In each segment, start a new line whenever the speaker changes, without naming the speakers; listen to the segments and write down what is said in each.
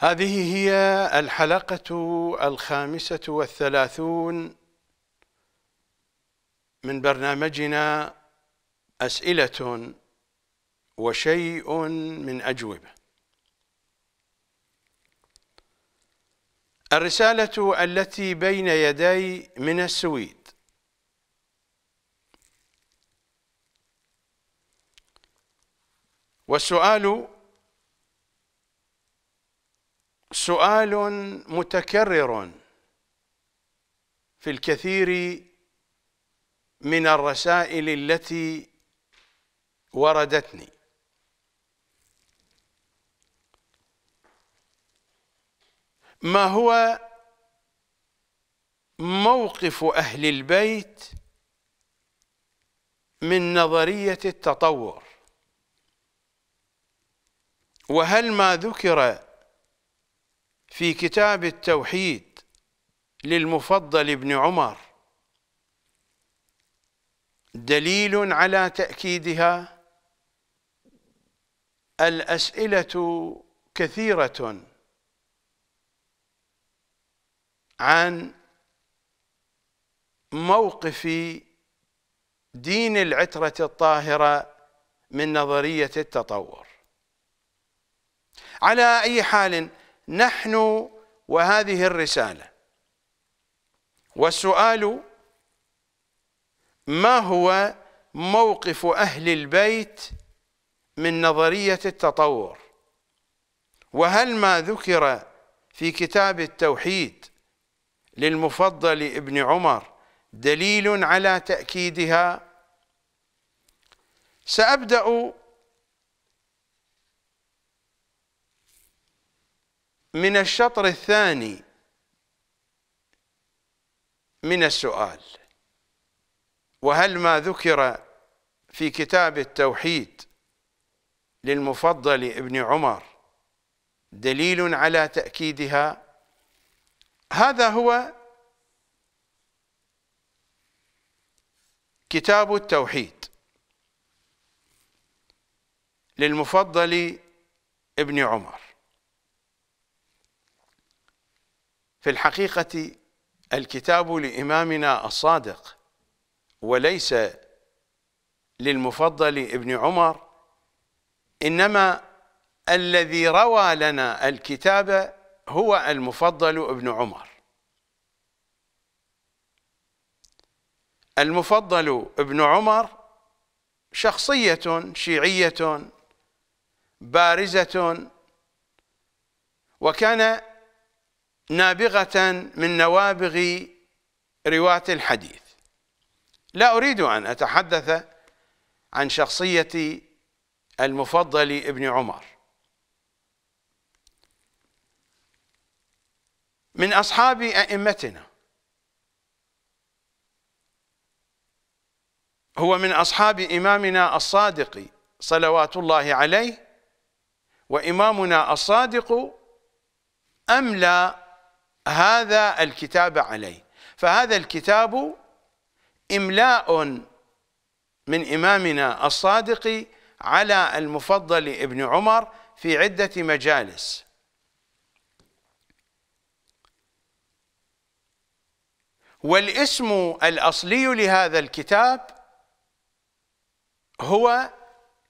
هذه هي الحلقة الخامسة والثلاثون من برنامجنا أسئلة وشيء من أجوبة الرسالة التي بين يدي من السويد والسؤال سؤال متكرر في الكثير من الرسائل التي وردتني ما هو موقف أهل البيت من نظرية التطور وهل ما ذكر في كتاب التوحيد للمفضل بن عمر دليل على تأكيدها الأسئلة كثيرة عن موقف دين العترة الطاهرة من نظرية التطور على أي حال نحن وهذه الرسالة والسؤال ما هو موقف أهل البيت من نظرية التطور وهل ما ذكر في كتاب التوحيد للمفضل ابن عمر دليل على تأكيدها سأبدأ من الشطر الثاني من السؤال وهل ما ذكر في كتاب التوحيد للمفضل ابن عمر دليل على تأكيدها هذا هو كتاب التوحيد للمفضل ابن عمر في الحقيقة الكتاب لإمامنا الصادق وليس للمفضل ابن عمر إنما الذي روى لنا الكتاب هو المفضل ابن عمر المفضل ابن عمر شخصية شيعية بارزة وكان نابغة من نوابغ رواة الحديث لا أريد أن أتحدث عن شخصية المفضل ابن عمر من أصحاب أئمتنا هو من أصحاب إمامنا الصادق صلوات الله عليه وإمامنا الصادق أملى هذا الكتاب عليه فهذا الكتاب إملاء من إمامنا الصادق على المفضل ابن عمر في عدة مجالس والاسم الأصلي لهذا الكتاب هو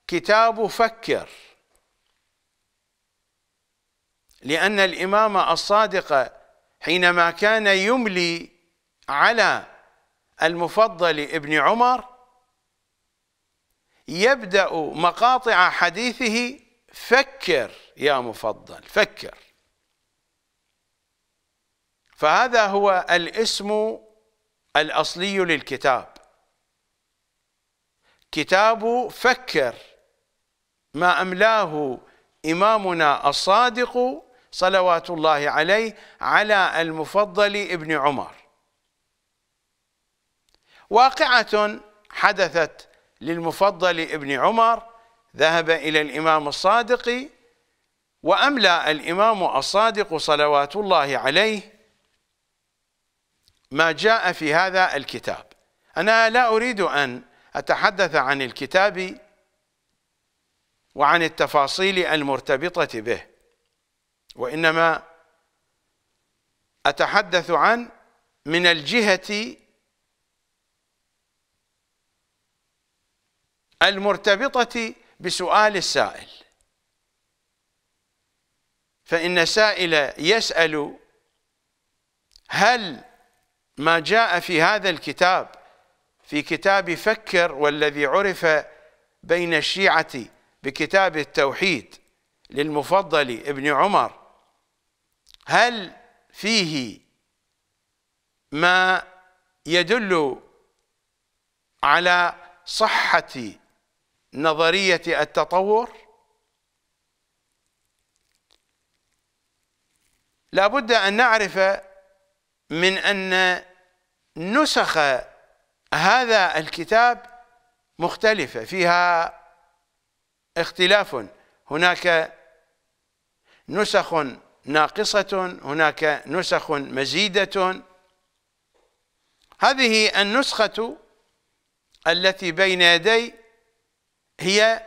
كتاب فكر لأن الإمام الصادق حينما كان يملي على المفضل ابن عمر يبدأ مقاطع حديثه فكر يا مفضل فكر فهذا هو الاسم الأصلي للكتاب كتاب فكر ما أملاه إمامنا الصادق صلوات الله عليه على المفضل ابن عمر واقعة حدثت للمفضل ابن عمر ذهب إلى الإمام الصادق وأملى الإمام الصادق صلوات الله عليه ما جاء في هذا الكتاب أنا لا أريد أن أتحدث عن الكتاب وعن التفاصيل المرتبطة به وإنما أتحدث عن من الجهة المرتبطة بسؤال السائل فإن السائل يسأل هل ما جاء في هذا الكتاب في كتاب فكر والذي عرف بين الشيعة بكتاب التوحيد للمفضل ابن عمر هل فيه ما يدل على صحة نظرية التطور لا بد أن نعرف من أن نسخ هذا الكتاب مختلفة فيها اختلاف هناك نسخ ناقصة هناك نسخ مزيدة هذه النسخة التي بين يدي هي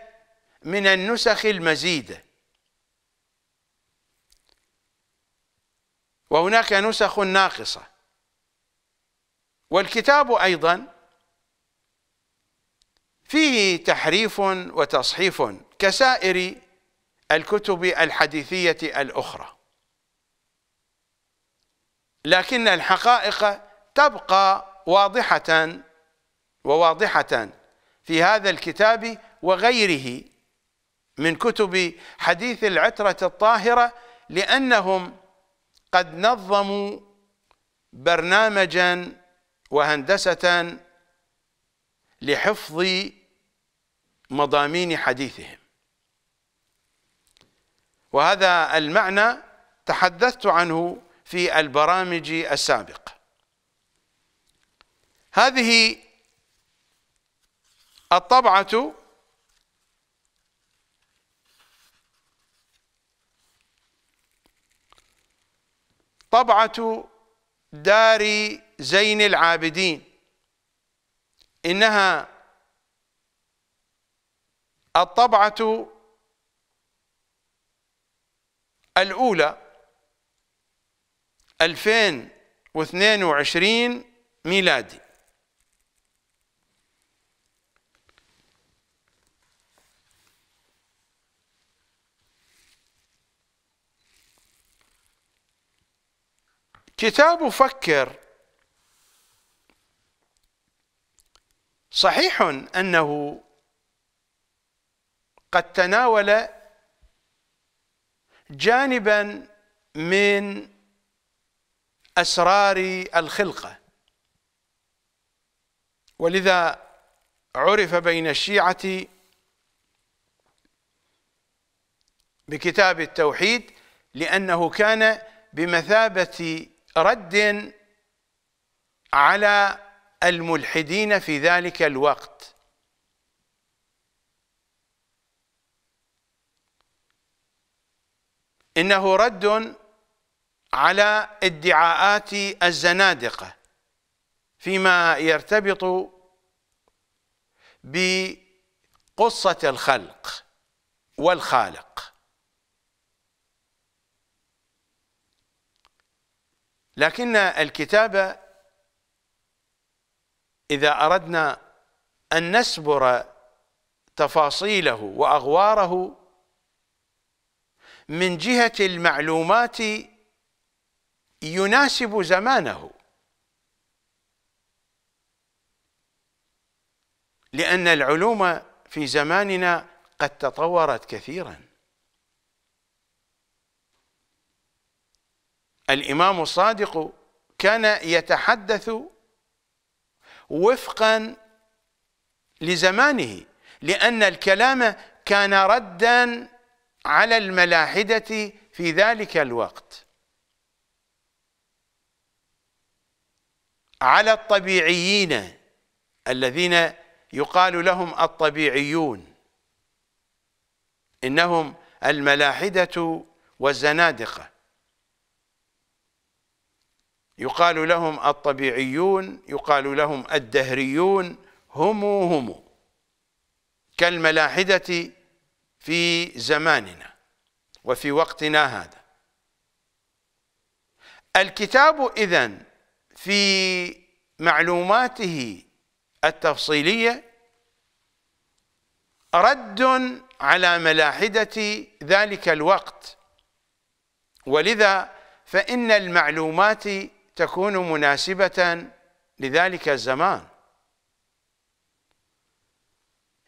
من النسخ المزيدة وهناك نسخ ناقصة والكتاب أيضا فيه تحريف وتصحيف كسائر الكتب الحديثية الأخرى لكن الحقائق تبقى واضحة وواضحة في هذا الكتاب وغيره من كتب حديث العترة الطاهرة لأنهم قد نظموا برنامجا وهندسة لحفظ مضامين حديثهم وهذا المعنى تحدثت عنه في البرامج السابقة هذه الطبعة طبعة دار زين العابدين إنها الطبعة الأولى 2022 ميلادي كتاب فكر صحيح انه قد تناول جانبا من اسرار الخلقه ولذا عرف بين الشيعه بكتاب التوحيد لانه كان بمثابه رد على الملحدين في ذلك الوقت انه رد على ادعاءات الزنادقة فيما يرتبط بقصة الخلق والخالق لكن الكتاب إذا أردنا أن نسبر تفاصيله وأغواره من جهة المعلومات يناسب زمانه لأن العلوم في زماننا قد تطورت كثيرا الإمام الصادق كان يتحدث وفقا لزمانه لأن الكلام كان ردا على الملاحدة في ذلك الوقت على الطبيعيين الذين يقال لهم الطبيعيون إنهم الملاحدة والزنادقة يقال لهم الطبيعيون يقال لهم الدهريون هم هم كالملاحدة في زماننا وفي وقتنا هذا الكتاب إذن في معلوماته التفصيليه رد على ملاحده ذلك الوقت ولذا فان المعلومات تكون مناسبه لذلك الزمان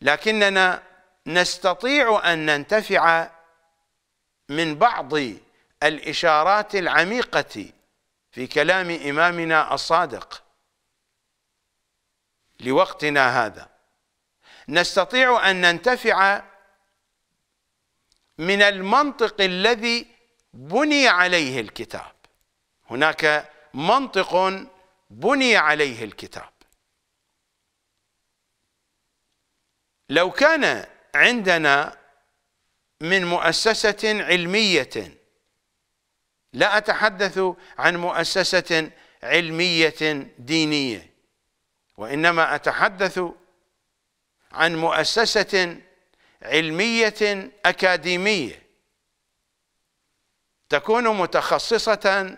لكننا نستطيع ان ننتفع من بعض الاشارات العميقه في كلام إمامنا الصادق لوقتنا هذا نستطيع أن ننتفع من المنطق الذي بني عليه الكتاب هناك منطق بني عليه الكتاب لو كان عندنا من مؤسسة علمية لا أتحدث عن مؤسسة علمية دينية وإنما أتحدث عن مؤسسة علمية أكاديمية تكون متخصصة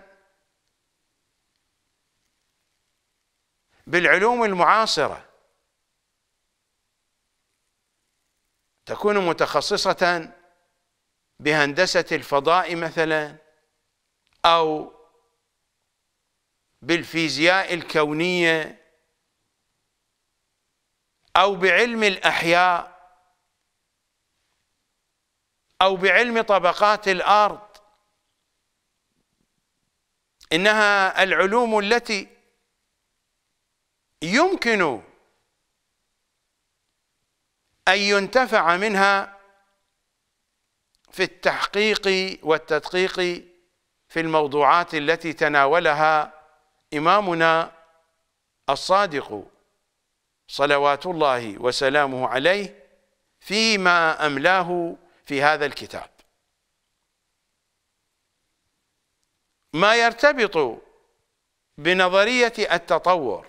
بالعلوم المعاصرة تكون متخصصة بهندسة الفضاء مثلا أو بالفيزياء الكونية أو بعلم الأحياء أو بعلم طبقات الأرض إنها العلوم التي يمكن أن ينتفع منها في التحقيق والتدقيق في الموضوعات التي تناولها إمامنا الصادق صلوات الله وسلامه عليه فيما أملاه في هذا الكتاب ما يرتبط بنظرية التطور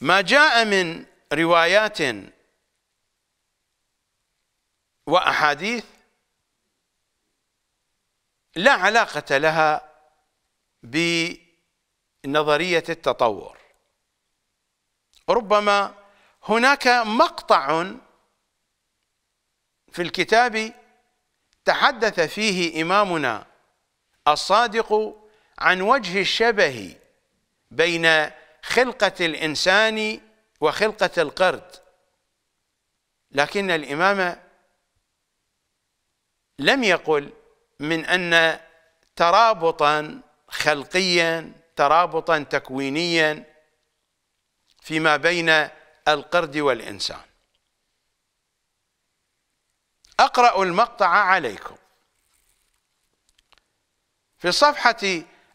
ما جاء من روايات وأحاديث لا علاقة لها بنظرية التطور ربما هناك مقطع في الكتاب تحدث فيه إمامنا الصادق عن وجه الشبه بين خلقة الإنسان وخلقة القرد لكن الإمام لم يقل من ان ترابطا خلقيا ترابطا تكوينيا فيما بين القرد والانسان اقرا المقطع عليكم في الصفحه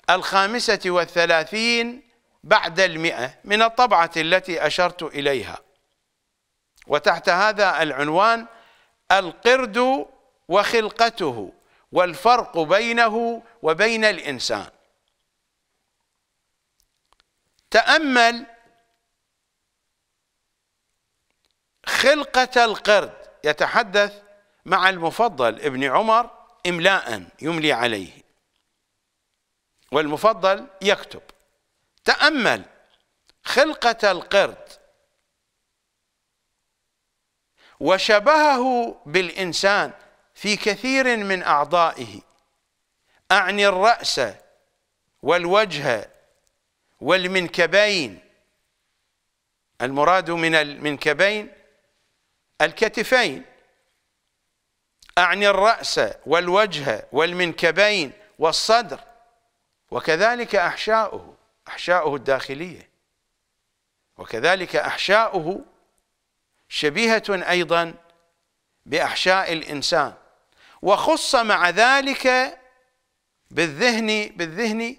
الخامسه والثلاثين بعد المئه من الطبعه التي اشرت اليها وتحت هذا العنوان القرد وخلقته والفرق بينه وبين الإنسان تأمل خلقة القرد يتحدث مع المفضل ابن عمر إملاء يملي عليه والمفضل يكتب تأمل خلقة القرد وشبهه بالإنسان في كثير من أعضائه أعني الرأس والوجه والمنكبين المراد من المنكبين الكتفين أعني الرأس والوجه والمنكبين والصدر وكذلك أحشاؤه أحشاؤه الداخلية وكذلك أحشاؤه شبيهة أيضا بأحشاء الإنسان وخص مع ذلك بالذهن بالذهن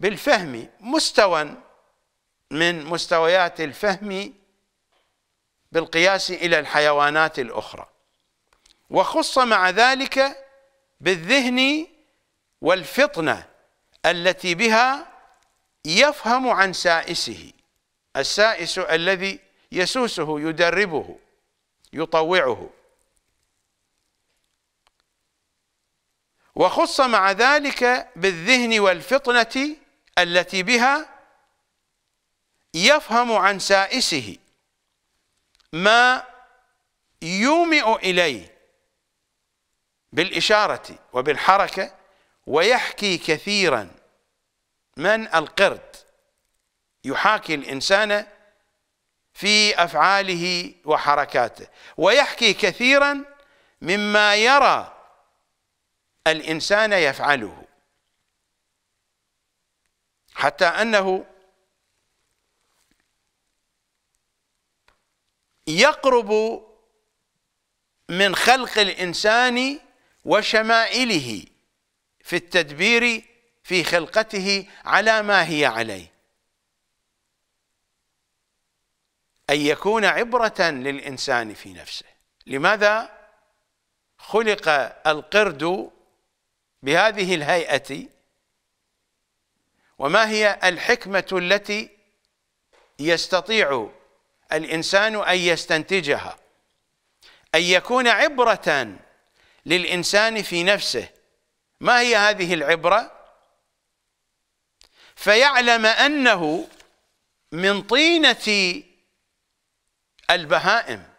بالفهم مستوى من مستويات الفهم بالقياس إلى الحيوانات الأخرى وخص مع ذلك بالذهن والفطنة التي بها يفهم عن سائسه السائس الذي يسوسه يدربه يطوعه وخص مع ذلك بالذهن والفطنة التي بها يفهم عن سائسه ما يومئ إليه بالإشارة وبالحركة ويحكي كثيرا من القرد يحاكي الإنسان في أفعاله وحركاته ويحكي كثيرا مما يرى الإنسان يفعله حتى أنه يقرب من خلق الإنسان وشمائله في التدبير في خلقته على ما هي عليه أن يكون عبرة للإنسان في نفسه لماذا خلق القرد بهذه الهيئة وما هي الحكمة التي يستطيع الإنسان أن يستنتجها أن يكون عبرة للإنسان في نفسه ما هي هذه العبرة؟ فيعلم أنه من طينة البهائم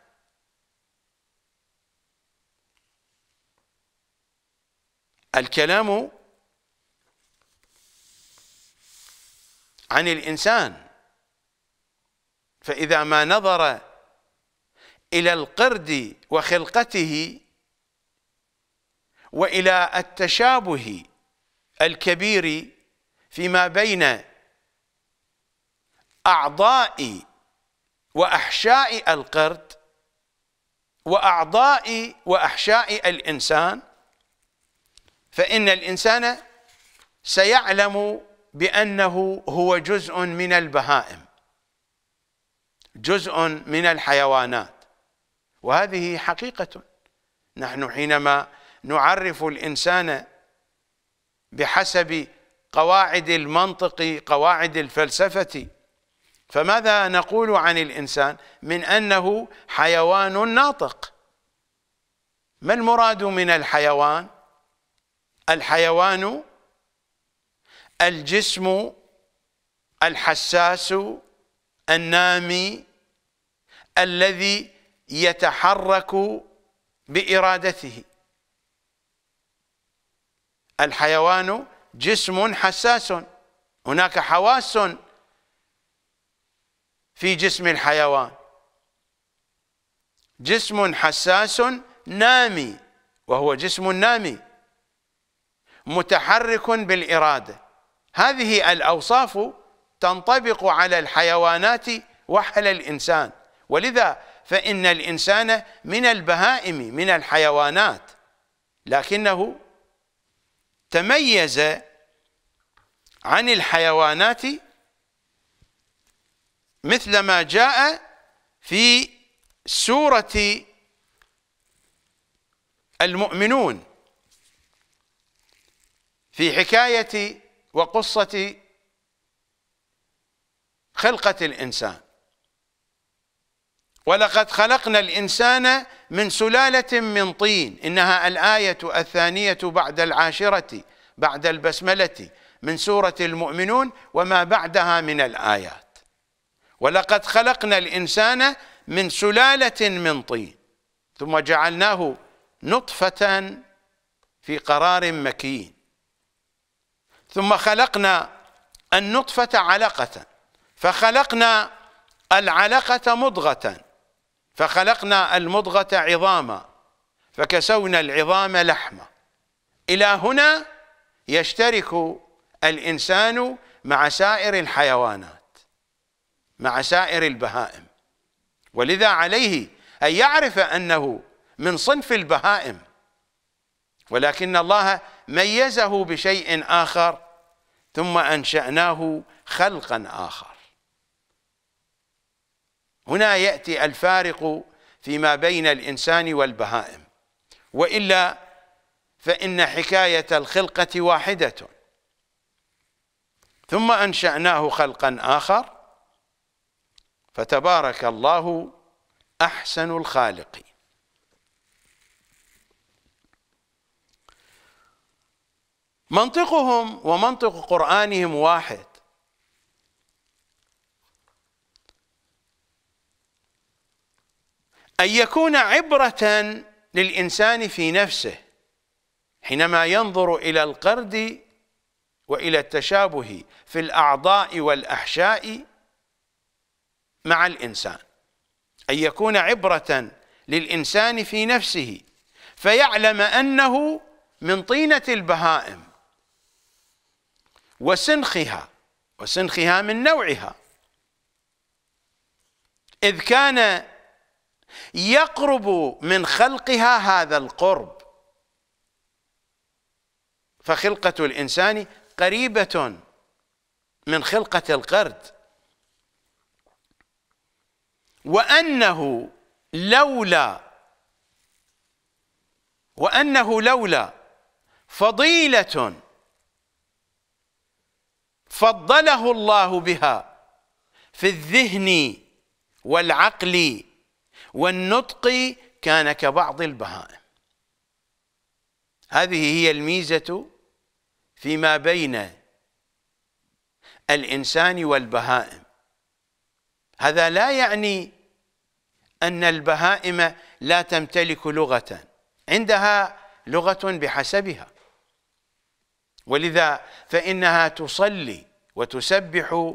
الكلام عن الإنسان فإذا ما نظر إلى القرد وخلقته وإلى التشابه الكبير فيما بين أعضاء وأحشاء القرد وأعضاء وأحشاء الإنسان فإن الإنسان سيعلم بأنه هو جزء من البهائم جزء من الحيوانات وهذه حقيقة نحن حينما نعرف الإنسان بحسب قواعد المنطق قواعد الفلسفة فماذا نقول عن الإنسان من أنه حيوان ناطق ما المراد من الحيوان الحيوان الجسم الحساس النامي الذي يتحرك بارادته الحيوان جسم حساس هناك حواس في جسم الحيوان جسم حساس نامي وهو جسم نامي متحرك بالإرادة هذه الأوصاف تنطبق على الحيوانات وعلى الإنسان ولذا فإن الإنسان من البهائم من الحيوانات لكنه تميز عن الحيوانات مثل ما جاء في سورة المؤمنون في حكاية وقصة خلقة الإنسان ولقد خلقنا الإنسان من سلالة من طين إنها الآية الثانية بعد العاشرة بعد البسملة من سورة المؤمنون وما بعدها من الآيات ولقد خلقنا الإنسان من سلالة من طين ثم جعلناه نطفة في قرار مكين ثم خلقنا النطفة علقة فخلقنا العلقة مضغة فخلقنا المضغة عظاما فكسونا العظام لحمة إلى هنا يشترك الإنسان مع سائر الحيوانات مع سائر البهائم ولذا عليه أن يعرف أنه من صنف البهائم ولكن الله ميزه بشيء آخر ثم أنشأناه خلقا آخر هنا يأتي الفارق فيما بين الإنسان والبهائم وإلا فإن حكاية الخلقة واحدة ثم أنشأناه خلقا آخر فتبارك الله أحسن الخالقين منطقهم ومنطق قرآنهم واحد أن يكون عبرة للإنسان في نفسه حينما ينظر إلى القرد وإلى التشابه في الأعضاء والأحشاء مع الإنسان أن يكون عبرة للإنسان في نفسه فيعلم أنه من طينة البهائم وسنخها وسنخها من نوعها إذ كان يقرب من خلقها هذا القرب فخلقة الإنسان قريبة من خلقة القرد وأنه لولا وأنه لولا فضيلة فضله الله بها في الذهن والعقل والنطق كان كبعض البهائم هذه هي الميزة فيما بين الإنسان والبهائم هذا لا يعني أن البهائم لا تمتلك لغة عندها لغة بحسبها ولذا فإنها تصلي وتسبح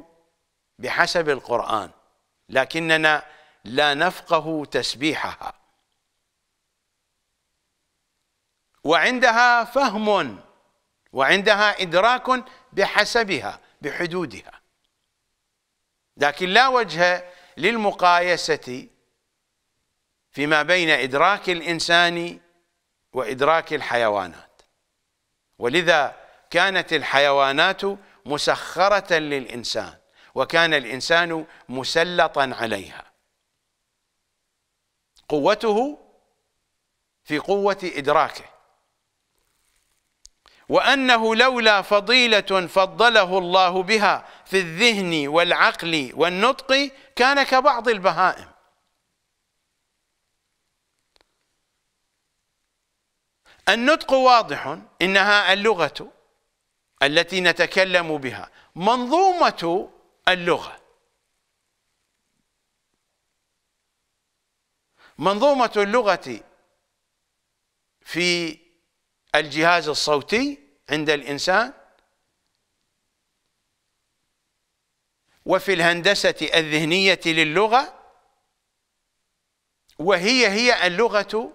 بحسب القرآن لكننا لا نفقه تسبيحها وعندها فهم وعندها إدراك بحسبها بحدودها لكن لا وجه للمقايسة فيما بين إدراك الإنسان وإدراك الحيوانات ولذا كانت الحيوانات مسخرة للإنسان وكان الإنسان مسلطا عليها قوته في قوة إدراكه وأنه لولا فضيلة فضله الله بها في الذهن والعقل والنطق كان كبعض البهائم النطق واضح إنها اللغة التي نتكلم بها منظومة اللغة منظومة اللغة في الجهاز الصوتي عند الإنسان وفي الهندسة الذهنية للغة وهي هي اللغة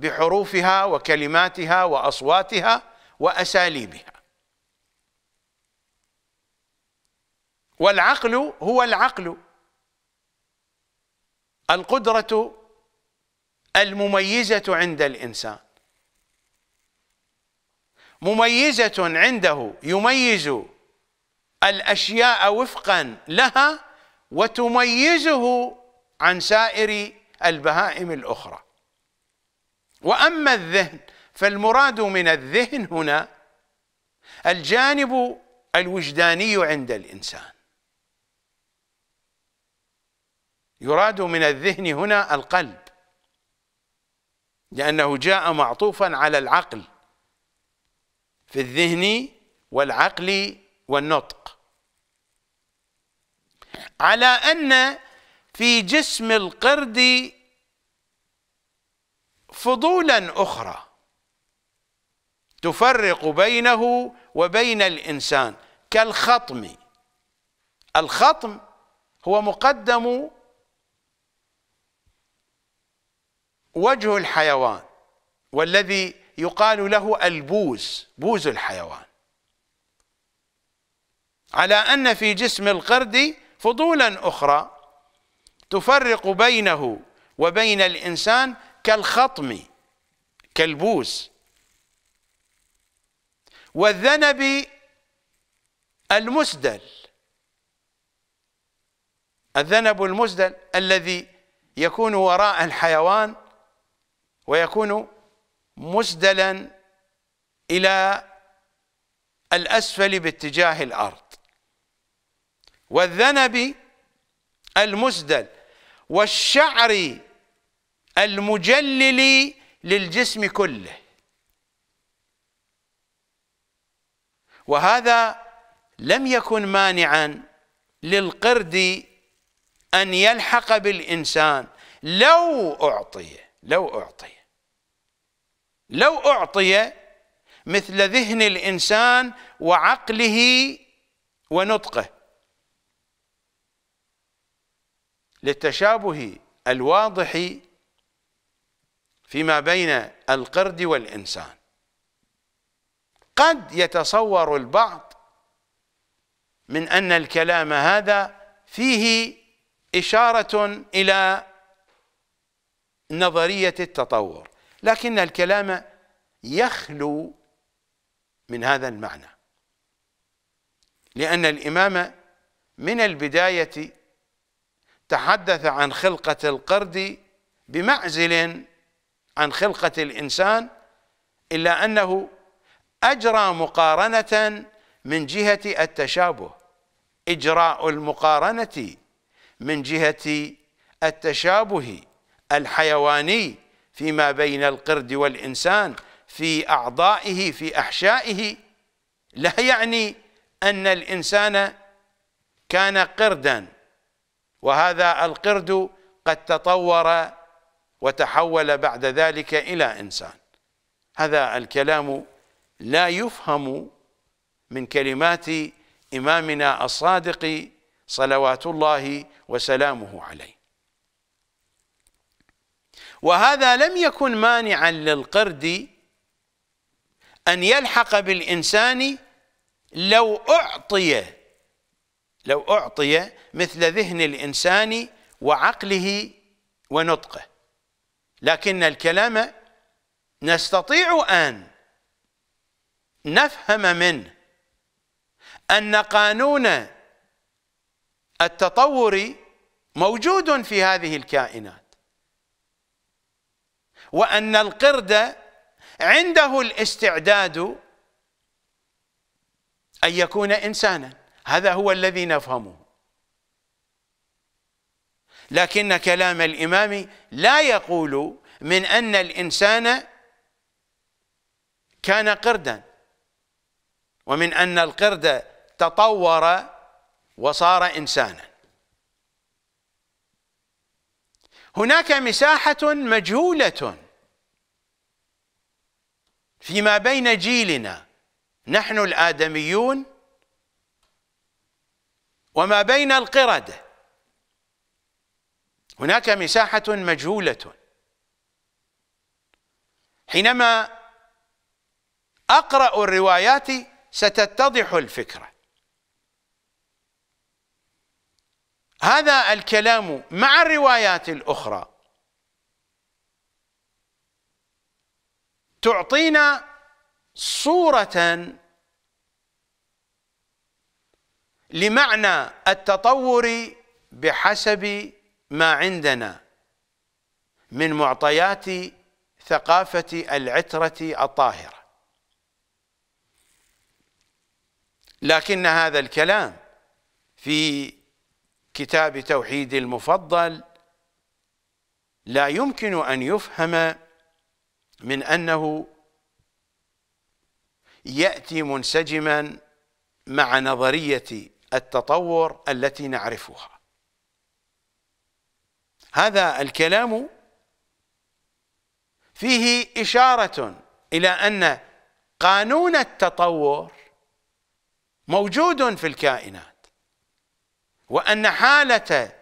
بحروفها وكلماتها وأصواتها وأساليبها والعقل هو العقل القدرة المميزة عند الإنسان مميزة عنده يميز الأشياء وفقا لها وتميزه عن سائر البهائم الأخرى وأما الذهن فالمراد من الذهن هنا الجانب الوجداني عند الإنسان يراد من الذهن هنا القلب لأنه جاء معطوفا على العقل في الذهن والعقل والنطق على أن في جسم القرد فضولا أخرى تفرق بينه وبين الإنسان كالخطم الخطم هو مقدم وجه الحيوان والذي يقال له البوز بوز الحيوان على أن في جسم القرد فضولا أخرى تفرق بينه وبين الإنسان كالخطم كالبوز والذنب المسدل الذنب المسدل الذي يكون وراء الحيوان ويكون مسدلا إلى الأسفل باتجاه الأرض والذنب المسدل والشعر المجلل للجسم كله وهذا لم يكن مانعا للقرد أن يلحق بالإنسان لو أعطيه لو أعطي لو أعطي مثل ذهن الإنسان وعقله ونطقه للتشابه الواضح فيما بين القرد والإنسان قد يتصور البعض من أن الكلام هذا فيه إشارة إلى نظرية التطور لكن الكلام يخلو من هذا المعنى لأن الإمام من البداية تحدث عن خلقة القرد بمعزل عن خلقة الإنسان إلا أنه أجرى مقارنة من جهة التشابه إجراء المقارنة من جهة التشابه الحيواني فيما بين القرد والإنسان في أعضائه في أحشائه لا يعني أن الإنسان كان قردا وهذا القرد قد تطور وتحول بعد ذلك إلى إنسان هذا الكلام لا يفهم من كلمات إمامنا الصادق صلوات الله وسلامه عليه وهذا لم يكن مانعا للقرد أن يلحق بالإنسان لو أعطي لو أعطي مثل ذهن الإنسان وعقله ونطقه لكن الكلام نستطيع أن نفهم منه أن قانون التطور موجود في هذه الكائنات وأن القرد عنده الاستعداد أن يكون إنسانا هذا هو الذي نفهمه لكن كلام الإمام لا يقول من أن الإنسان كان قردا ومن أن القرد تطور وصار إنسانا هناك مساحة مجهولة فيما بين جيلنا نحن الآدميون وما بين القردة هناك مساحة مجهولة حينما أقرأ الروايات ستتضح الفكرة هذا الكلام مع الروايات الأخرى تعطينا صورة لمعنى التطور بحسب ما عندنا من معطيات ثقافة العترة الطاهرة لكن هذا الكلام في كتاب توحيد المفضل لا يمكن أن يفهم من أنه يأتي منسجما مع نظرية التطور التي نعرفها هذا الكلام فيه إشارة إلى أن قانون التطور موجود في الكائنات وأن حالة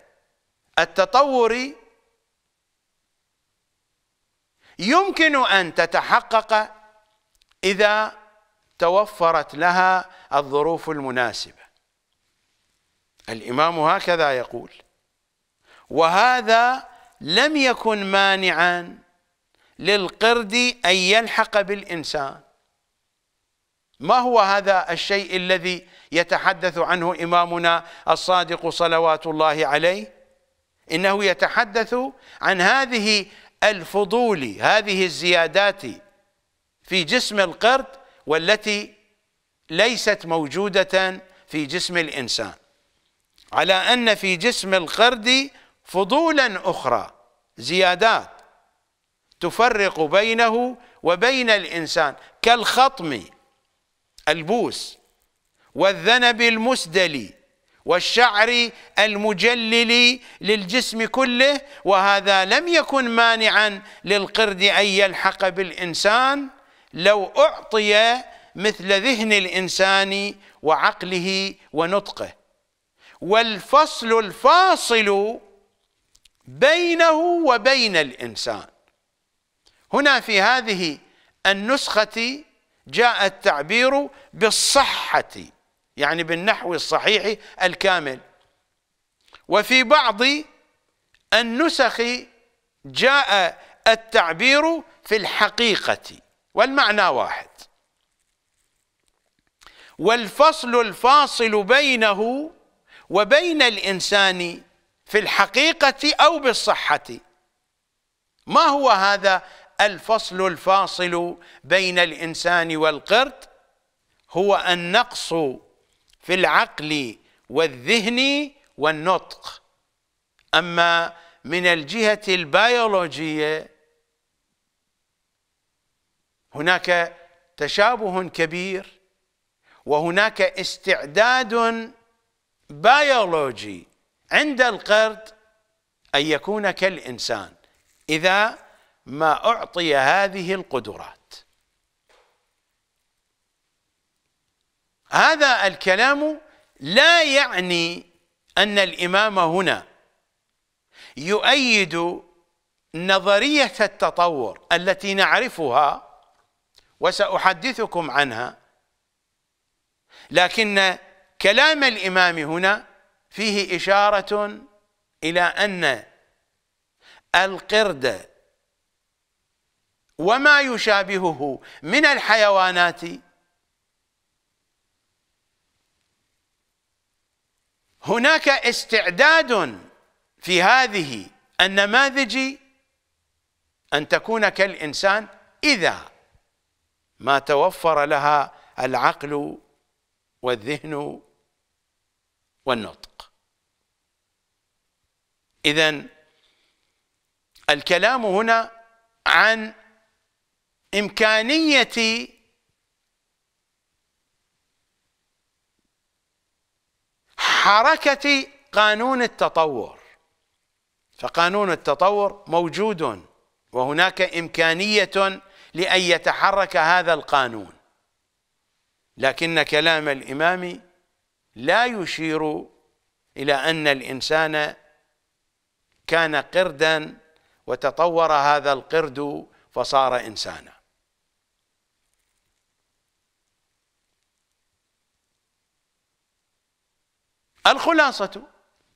التطور يمكن أن تتحقق إذا توفرت لها الظروف المناسبة الإمام هكذا يقول وهذا لم يكن مانعا للقرد أن يلحق بالإنسان ما هو هذا الشيء الذي يتحدث عنه إمامنا الصادق صلوات الله عليه إنه يتحدث عن هذه الفضول هذه الزيادات في جسم القرد والتي ليست موجودة في جسم الإنسان على أن في جسم القرد فضولا أخرى زيادات تفرق بينه وبين الإنسان كالخطم البوس والذنب المسدلي والشعر المجلل للجسم كله وهذا لم يكن مانعا للقرد أن يلحق بالإنسان لو أعطي مثل ذهن الإنسان وعقله ونطقه والفصل الفاصل بينه وبين الإنسان هنا في هذه النسخة جاء التعبير بالصحة يعني بالنحو الصحيح الكامل وفي بعض النسخ جاء التعبير في الحقيقة والمعنى واحد والفصل الفاصل بينه وبين الإنسان في الحقيقة أو بالصحة ما هو هذا الفصل الفاصل بين الإنسان والقرد هو النقص في العقل والذهن والنطق أما من الجهة البيولوجية هناك تشابه كبير وهناك استعداد بيولوجي عند القرد أن يكون كالإنسان إذا ما أعطي هذه القدرة هذا الكلام لا يعني أن الإمام هنا يؤيد نظرية التطور التي نعرفها وسأحدثكم عنها لكن كلام الإمام هنا فيه إشارة إلى أن القرد وما يشابهه من الحيوانات هناك استعداد في هذه النماذج أن تكون كالإنسان إذا ما توفر لها العقل والذهن والنطق إذا الكلام هنا عن إمكانية حركة قانون التطور فقانون التطور موجود وهناك إمكانية لأن يتحرك هذا القانون لكن كلام الإمام لا يشير إلى أن الإنسان كان قردا وتطور هذا القرد فصار إنسانا الخلاصة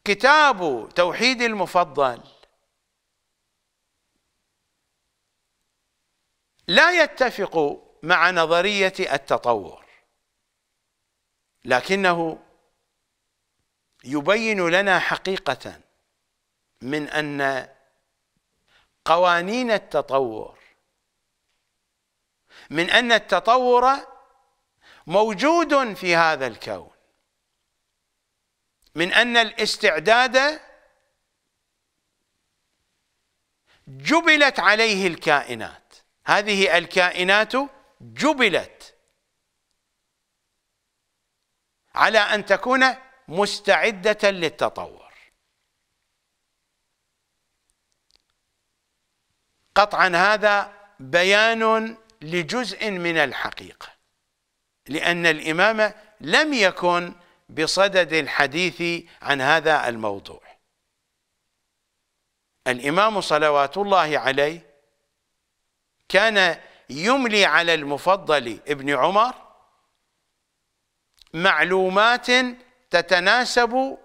كتاب توحيد المفضل لا يتفق مع نظرية التطور لكنه يبين لنا حقيقة من أن قوانين التطور من أن التطور موجود في هذا الكون من أن الاستعداد جبلت عليه الكائنات هذه الكائنات جبلت على أن تكون مستعدة للتطور قطعا هذا بيان لجزء من الحقيقة لأن الإمامة لم يكن بصدد الحديث عن هذا الموضوع الإمام صلوات الله عليه كان يملي على المفضل ابن عمر معلومات تتناسب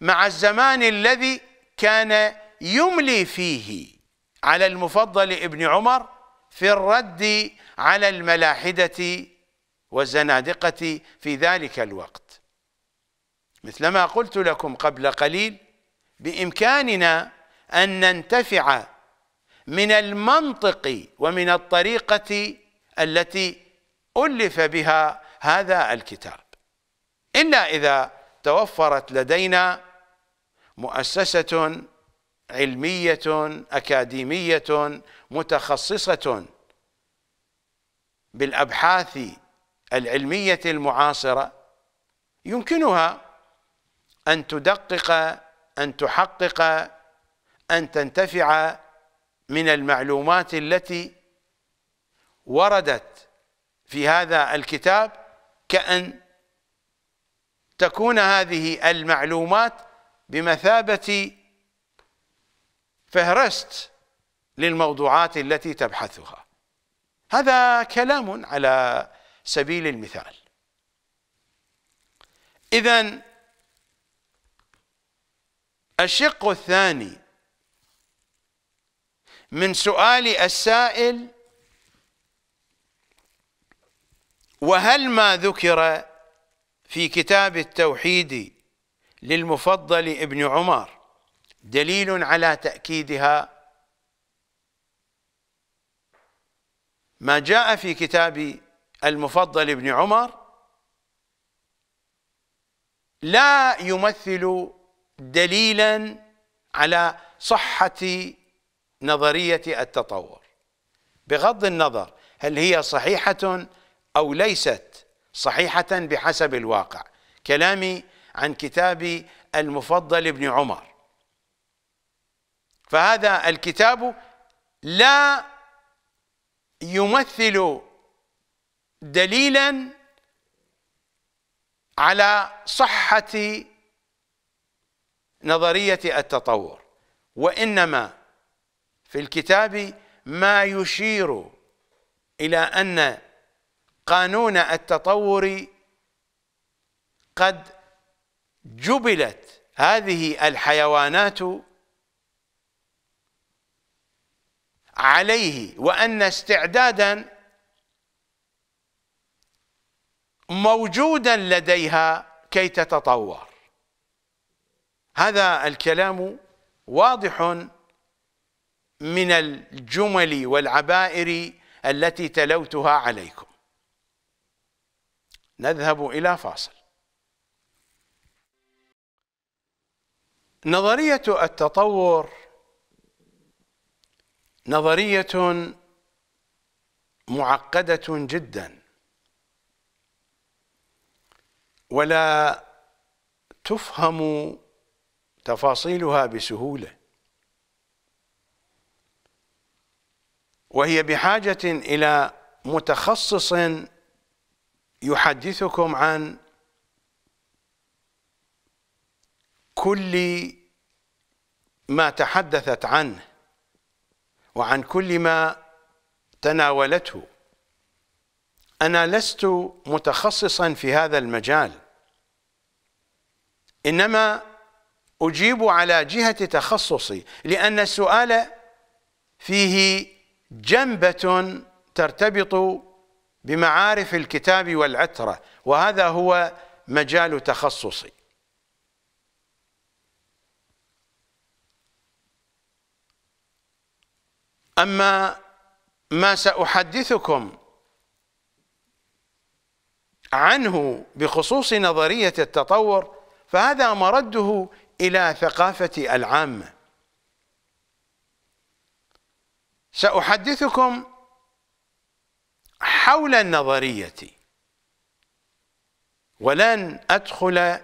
مع الزمان الذي كان يملي فيه على المفضل ابن عمر في الرد على الملاحدة والزنادقة في ذلك الوقت مثلما قلت لكم قبل قليل بإمكاننا أن ننتفع من المنطق ومن الطريقة التي ألف بها هذا الكتاب إلا إذا توفرت لدينا مؤسسة علمية أكاديمية متخصصة بالأبحاث العلمية المعاصرة يمكنها أن تدقق أن تحقق أن تنتفع من المعلومات التي وردت في هذا الكتاب كأن تكون هذه المعلومات بمثابة فهرست للموضوعات التي تبحثها هذا كلام على سبيل المثال إذا الشق الثاني من سؤال السائل وهل ما ذكر في كتاب التوحيد للمفضل ابن عمر دليل على تأكيدها ما جاء في كتاب المفضل بن عمر لا يمثل دليلا على صحة نظرية التطور بغض النظر هل هي صحيحة أو ليست صحيحة بحسب الواقع كلامي عن كتاب المفضل بن عمر فهذا الكتاب لا يمثل دليلا على صحة نظرية التطور وإنما في الكتاب ما يشير إلى أن قانون التطور قد جبلت هذه الحيوانات عليه وأن استعدادا موجودا لديها كي تتطور هذا الكلام واضح من الجمل والعبائر التي تلوتها عليكم نذهب إلى فاصل نظرية التطور نظرية معقدة جداً ولا تفهم تفاصيلها بسهوله وهي بحاجه الى متخصص يحدثكم عن كل ما تحدثت عنه وعن كل ما تناولته انا لست متخصصا في هذا المجال إنما أجيب على جهة تخصصي لأن السؤال فيه جنبة ترتبط بمعارف الكتاب والعترة وهذا هو مجال تخصصي أما ما سأحدثكم عنه بخصوص نظرية التطور فهذا مرده إلى ثقافة العامة سأحدثكم حول النظرية ولن أدخل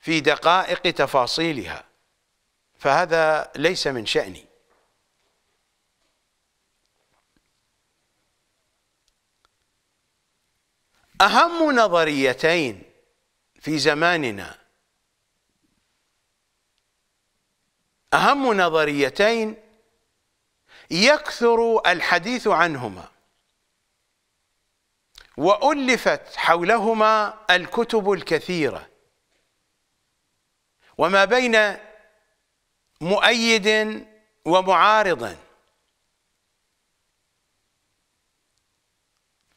في دقائق تفاصيلها فهذا ليس من شأني أهم نظريتين في زماننا أهم نظريتين يكثر الحديث عنهما وألفت حولهما الكتب الكثيرة وما بين مؤيد ومعارض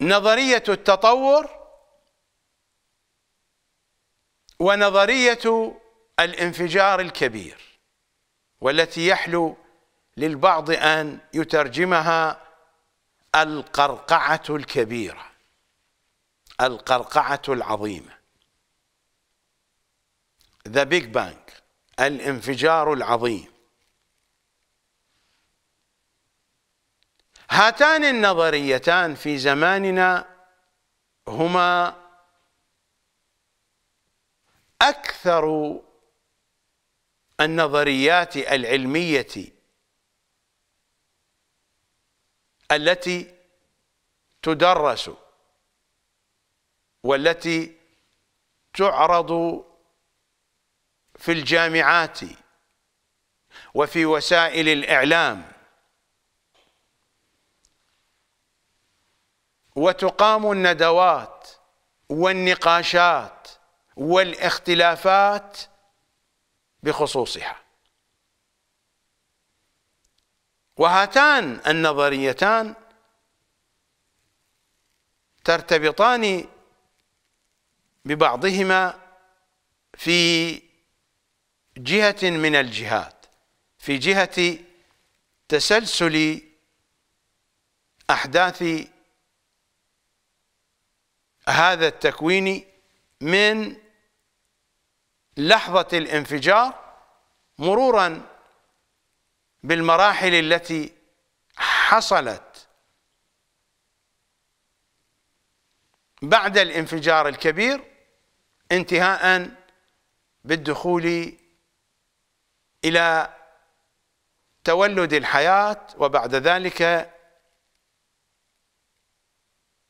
نظرية التطور ونظرية الانفجار الكبير والتي يحلو للبعض أن يترجمها القرقعة الكبيرة القرقعة العظيمة The Big Bang الانفجار العظيم هاتان النظريتان في زماننا هما أكثر النظريات العلمية التي تدرس والتي تعرض في الجامعات وفي وسائل الإعلام وتقام الندوات والنقاشات والاختلافات بخصوصها وهاتان النظريتان ترتبطان ببعضهما في جهة من الجهات في جهة تسلسل أحداث هذا التكوين من لحظة الانفجار مرورا بالمراحل التي حصلت بعد الانفجار الكبير انتهاء بالدخول إلى تولد الحياة وبعد ذلك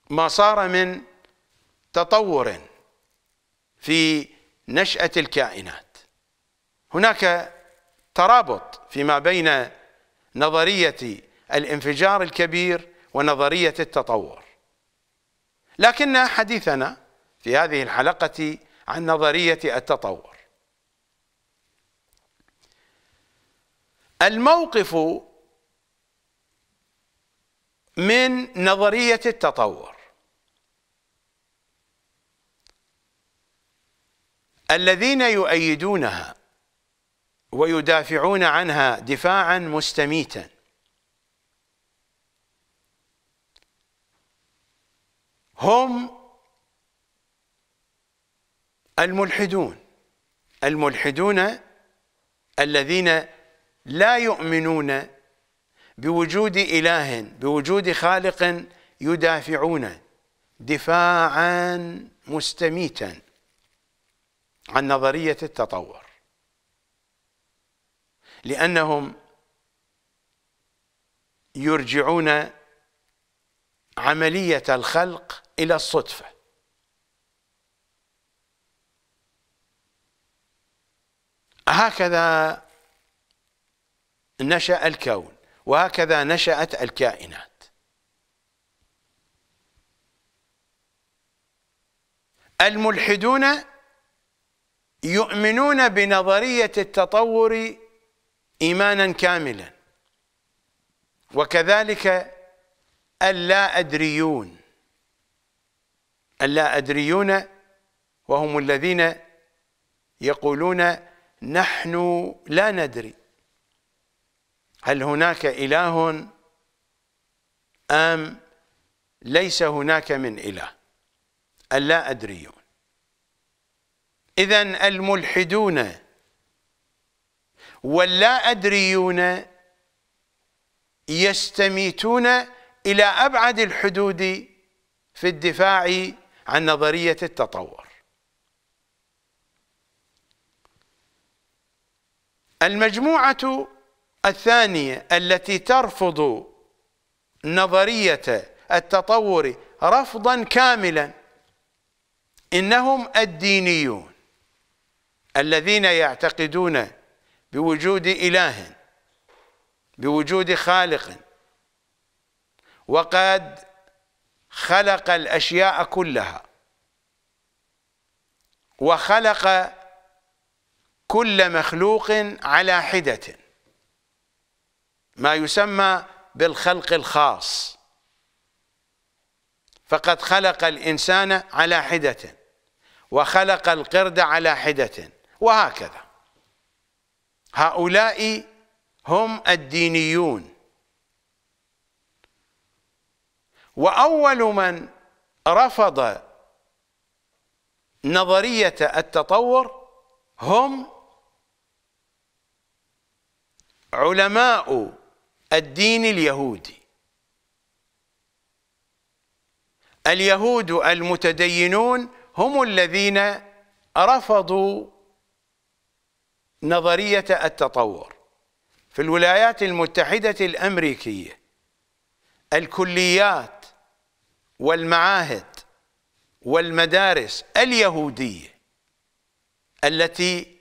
ما صار من تطور في نشأة الكائنات هناك ترابط فيما بين نظرية الانفجار الكبير ونظرية التطور لكن حديثنا في هذه الحلقة عن نظرية التطور الموقف من نظرية التطور الذين يؤيدونها ويدافعون عنها دفاعا مستميتا هم الملحدون الملحدون الذين لا يؤمنون بوجود إله بوجود خالق يدافعون دفاعا مستميتا عن نظرية التطور لأنهم يرجعون عملية الخلق إلى الصدفة هكذا نشأ الكون وهكذا نشأت الكائنات الملحدون يؤمنون بنظرية التطور إيمانا كاملا وكذلك اللا أدريون اللا أدريون وهم الذين يقولون نحن لا ندري هل هناك إله أم ليس هناك من إله اللا أدريون إذا الملحدون واللا أدريون يستميتون إلى أبعد الحدود في الدفاع عن نظرية التطور المجموعة الثانية التي ترفض نظرية التطور رفضا كاملا إنهم الدينيون الذين يعتقدون بوجود إله بوجود خالق وقد خلق الأشياء كلها وخلق كل مخلوق على حدة ما يسمى بالخلق الخاص فقد خلق الإنسان على حدة وخلق القرد على حدة وهكذا هؤلاء هم الدينيون وأول من رفض نظرية التطور هم علماء الدين اليهودي اليهود المتدينون هم الذين رفضوا نظرية التطور في الولايات المتحدة الأمريكية الكليات والمعاهد والمدارس اليهودية التي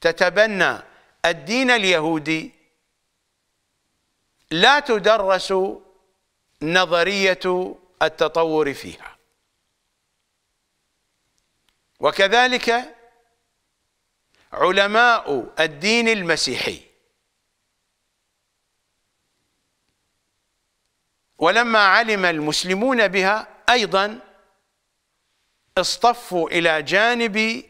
تتبنى الدين اليهودي لا تدرس نظرية التطور فيها وكذلك علماء الدين المسيحي ولما علم المسلمون بها أيضا اصطفوا إلى جانب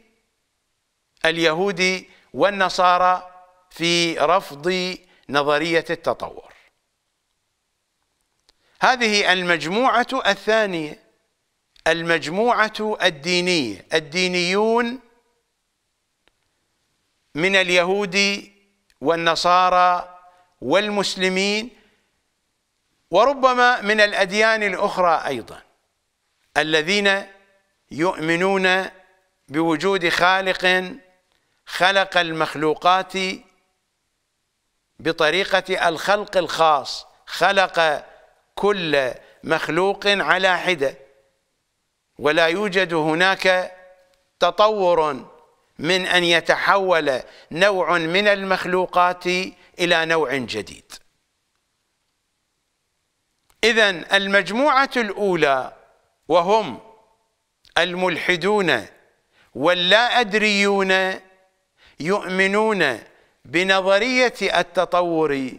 اليهود والنصارى في رفض نظرية التطور هذه المجموعة الثانية المجموعة الدينية الدينيون من اليهود والنصارى والمسلمين وربما من الأديان الأخرى أيضا الذين يؤمنون بوجود خالق خلق المخلوقات بطريقة الخلق الخاص خلق كل مخلوق على حدة ولا يوجد هناك تطور من ان يتحول نوع من المخلوقات الى نوع جديد اذا المجموعه الاولى وهم الملحدون واللا ادريون يؤمنون بنظريه التطور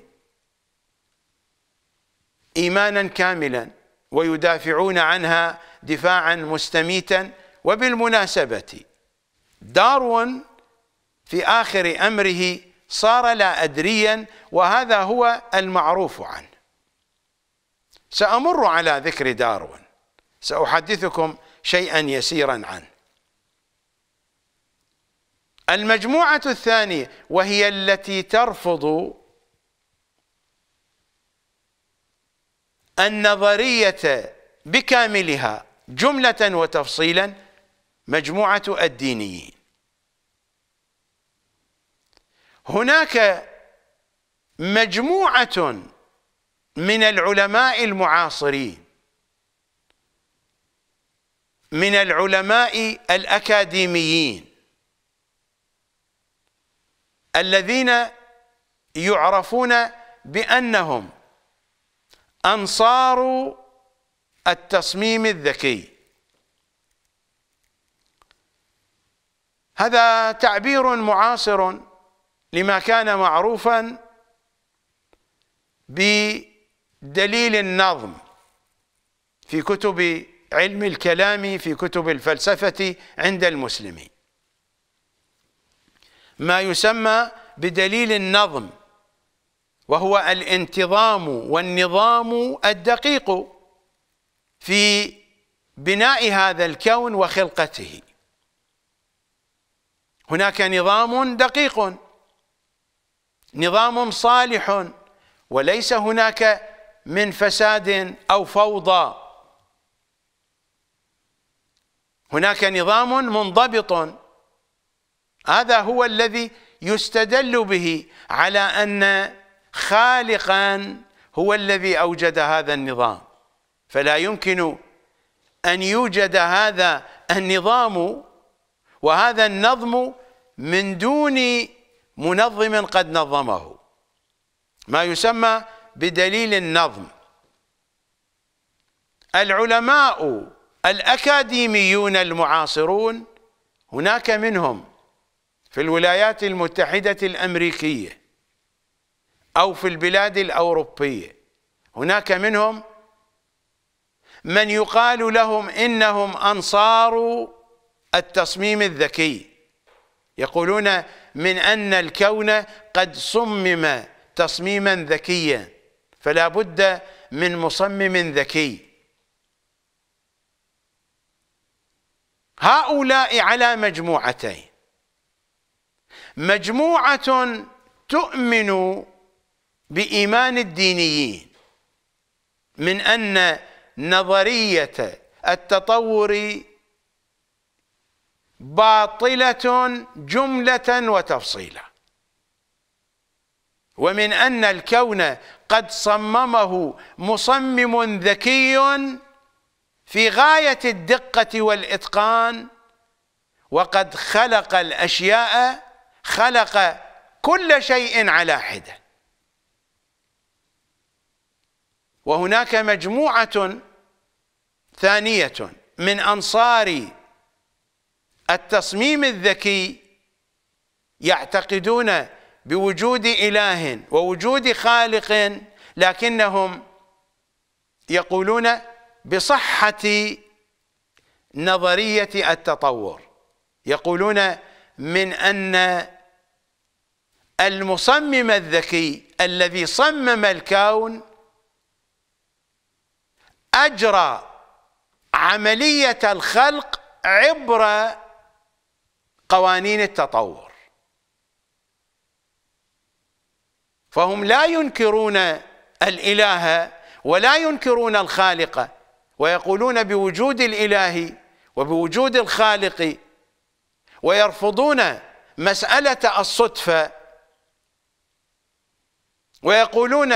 ايمانا كاملا ويدافعون عنها دفاعا مستميتا وبالمناسبه دارون في آخر أمره صار لا أدريا وهذا هو المعروف عنه سأمر على ذكر دارون سأحدثكم شيئا يسيرا عنه المجموعة الثانية وهي التي ترفض النظرية بكاملها جملة وتفصيلا مجموعة الدينيين هناك مجموعة من العلماء المعاصرين من العلماء الأكاديميين الذين يعرفون بأنهم أنصار التصميم الذكي هذا تعبير معاصر لما كان معروفا بدليل النظم في كتب علم الكلام في كتب الفلسفة عند المسلمين ما يسمى بدليل النظم وهو الانتظام والنظام الدقيق في بناء هذا الكون وخلقته هناك نظام دقيق نظام صالح وليس هناك من فساد أو فوضى هناك نظام منضبط هذا هو الذي يستدل به على أن خالقا هو الذي أوجد هذا النظام فلا يمكن أن يوجد هذا النظام وهذا النظم من دون منظم قد نظمه ما يسمى بدليل النظم العلماء الأكاديميون المعاصرون هناك منهم في الولايات المتحدة الأمريكية أو في البلاد الأوروبية هناك منهم من يقال لهم إنهم أنصار التصميم الذكي يقولون من أن الكون قد صمم تصميما ذكيا فلا بد من مصمم ذكي هؤلاء على مجموعتين مجموعة تؤمن بإيمان الدينيين من أن نظرية التطور باطلة جملة وتفصيلا ومن أن الكون قد صممه مصمم ذكي في غاية الدقة والإتقان وقد خلق الأشياء خلق كل شيء على حدة وهناك مجموعة ثانية من أنصار التصميم الذكي يعتقدون بوجود إله ووجود خالق لكنهم يقولون بصحة نظرية التطور يقولون من أن المصمم الذكي الذي صمم الكون أجرى عملية الخلق عبر قوانين التطور فهم لا ينكرون الإله ولا ينكرون الخالق ويقولون بوجود الإله وبوجود الخالق ويرفضون مسألة الصدفة ويقولون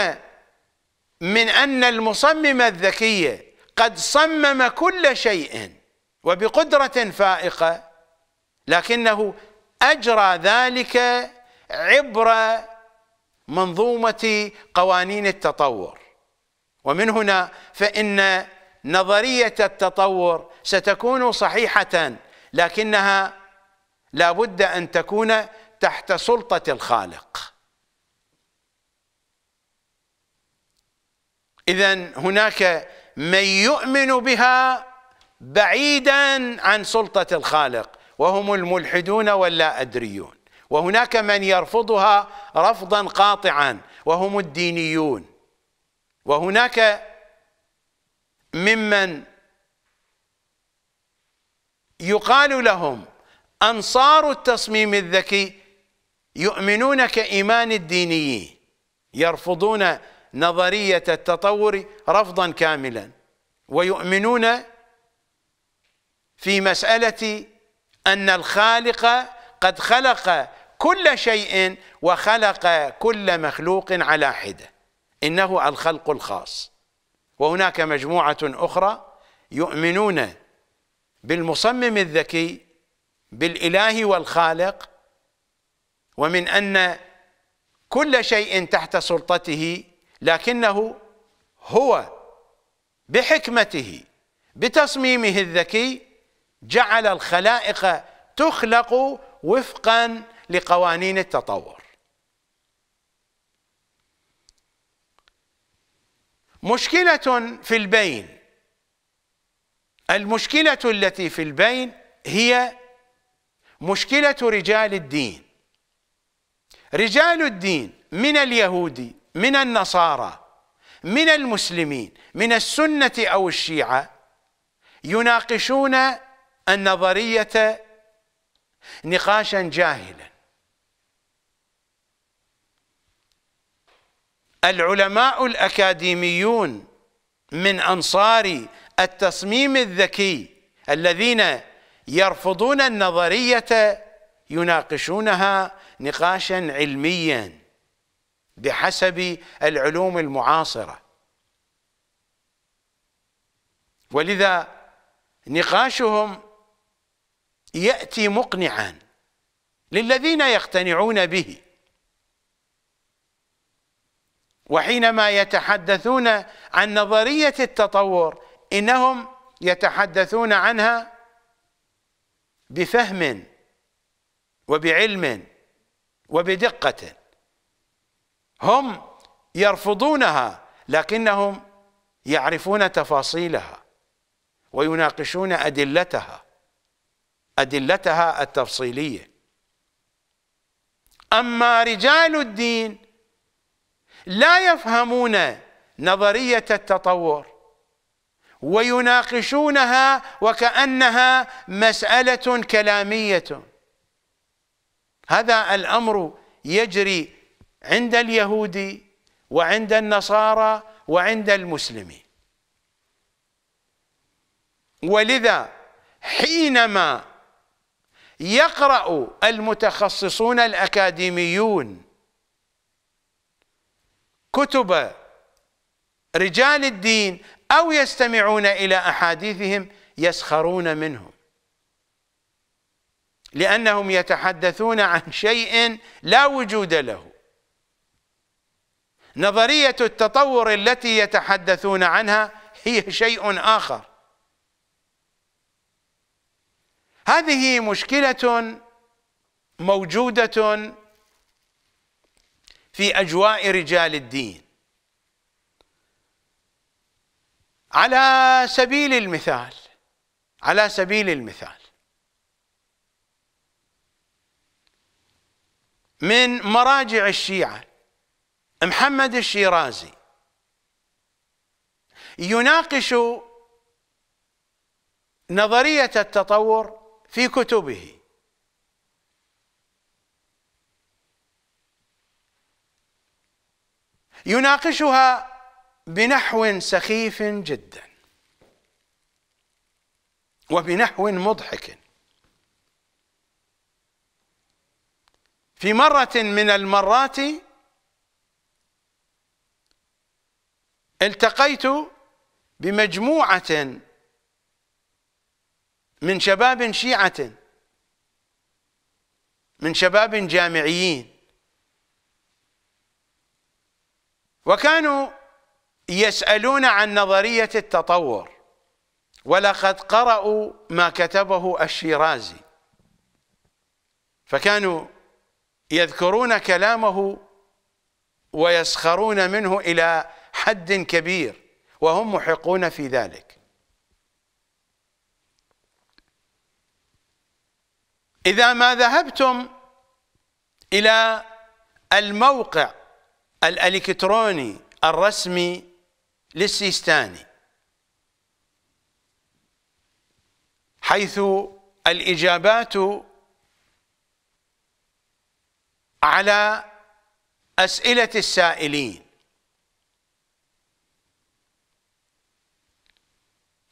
من أن المصمم الذكي قد صمم كل شيء وبقدرة فائقة لكنه أجرى ذلك عبر منظومة قوانين التطور ومن هنا فإن نظرية التطور ستكون صحيحة لكنها لا بد أن تكون تحت سلطة الخالق إذا هناك من يؤمن بها بعيدا عن سلطة الخالق وهم الملحدون واللاأدريون وهناك من يرفضها رفضا قاطعا وهم الدينيون وهناك ممن يقال لهم أنصار التصميم الذكي يؤمنون كإيمان الدينيين يرفضون نظرية التطور رفضا كاملا ويؤمنون في مسألة أن الخالق قد خلق كل شيء وخلق كل مخلوق على حدة إنه الخلق الخاص وهناك مجموعة أخرى يؤمنون بالمصمم الذكي بالإله والخالق ومن أن كل شيء تحت سلطته لكنه هو بحكمته بتصميمه الذكي جعل الخلائق تخلق وفقا لقوانين التطور مشكلة في البين المشكلة التي في البين هي مشكلة رجال الدين رجال الدين من اليهود من النصارى من المسلمين من السنة أو الشيعة يناقشون النظرية نقاشا جاهلا العلماء الأكاديميون من أنصار التصميم الذكي الذين يرفضون النظرية يناقشونها نقاشا علميا بحسب العلوم المعاصرة ولذا نقاشهم يأتي مقنعا للذين يقتنعون به وحينما يتحدثون عن نظرية التطور إنهم يتحدثون عنها بفهم وبعلم وبدقة هم يرفضونها لكنهم يعرفون تفاصيلها ويناقشون أدلتها أدلتها التفصيلية أما رجال الدين لا يفهمون نظرية التطور ويناقشونها وكأنها مسألة كلامية هذا الأمر يجري عند اليهود وعند النصارى وعند المسلمين ولذا حينما يقرأ المتخصصون الأكاديميون كتب رجال الدين أو يستمعون إلى أحاديثهم يسخرون منهم لأنهم يتحدثون عن شيء لا وجود له نظرية التطور التي يتحدثون عنها هي شيء آخر هذه مشكلة موجودة في أجواء رجال الدين على سبيل المثال على سبيل المثال من مراجع الشيعة محمد الشيرازي يناقش نظرية التطور في كتبه يناقشها بنحو سخيف جدا وبنحو مضحك في مرة من المرات التقيت بمجموعة من شباب شيعة من شباب جامعيين وكانوا يسألون عن نظرية التطور ولقد قرأوا ما كتبه الشيرازي فكانوا يذكرون كلامه ويسخرون منه إلى حد كبير وهم محقون في ذلك إذا ما ذهبتم إلى الموقع الإلكتروني الرسمي للسيستاني حيث الإجابات على أسئلة السائلين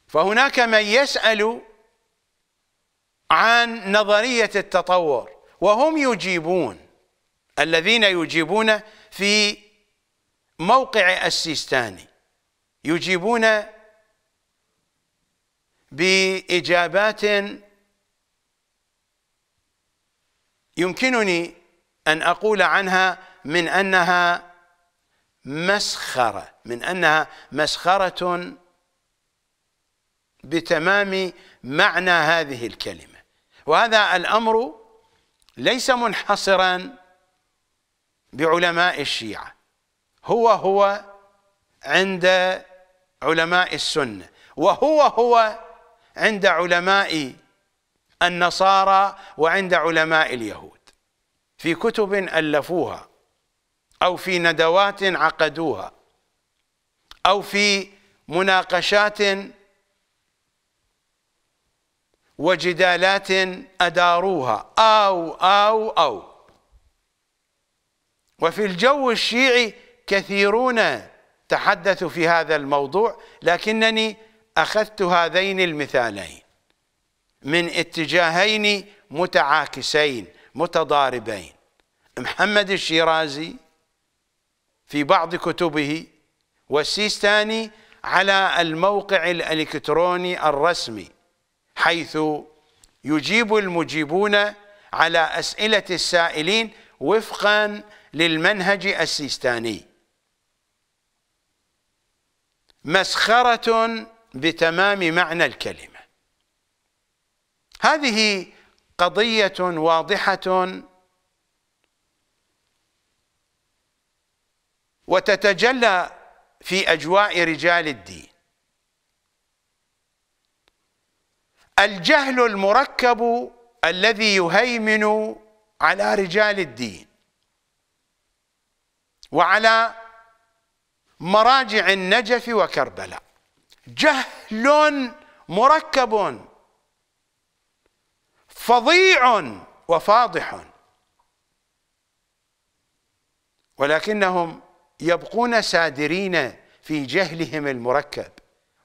فهناك من يسأل عن نظرية التطور وهم يجيبون الذين يجيبون في موقع السيستاني يجيبون بإجابات يمكنني أن أقول عنها من أنها مسخرة من أنها مسخرة بتمام معنى هذه الكلمة وهذا الأمر ليس منحصرا بعلماء الشيعة هو هو عند علماء السنة وهو هو عند علماء النصارى وعند علماء اليهود في كتب ألفوها أو في ندوات عقدوها أو في مناقشات وجدالات أداروها أو أو أو وفي الجو الشيعي كثيرون تحدثوا في هذا الموضوع لكنني أخذت هذين المثالين من اتجاهين متعاكسين متضاربين محمد الشيرازي في بعض كتبه والسيستاني على الموقع الإلكتروني الرسمي حيث يجيب المجيبون على أسئلة السائلين وفقا للمنهج السيستاني مسخرة بتمام معنى الكلمة هذه قضية واضحة وتتجلى في أجواء رجال الدين الجهل المركب الذي يهيمن على رجال الدين وعلى مراجع النجف وكربلاء جهل مركب فظيع وفاضح ولكنهم يبقون سادرين في جهلهم المركب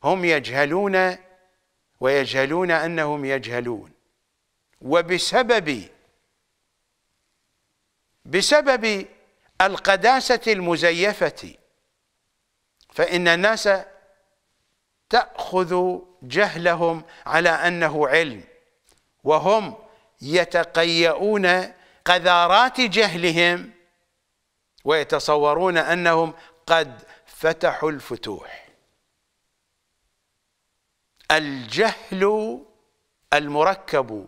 هم يجهلون ويجهلون أنهم يجهلون وبسبب بسبب القداسة المزيفة فإن الناس تأخذ جهلهم على أنه علم وهم يتقيؤون قذارات جهلهم ويتصورون أنهم قد فتحوا الفتوح الجهل المركب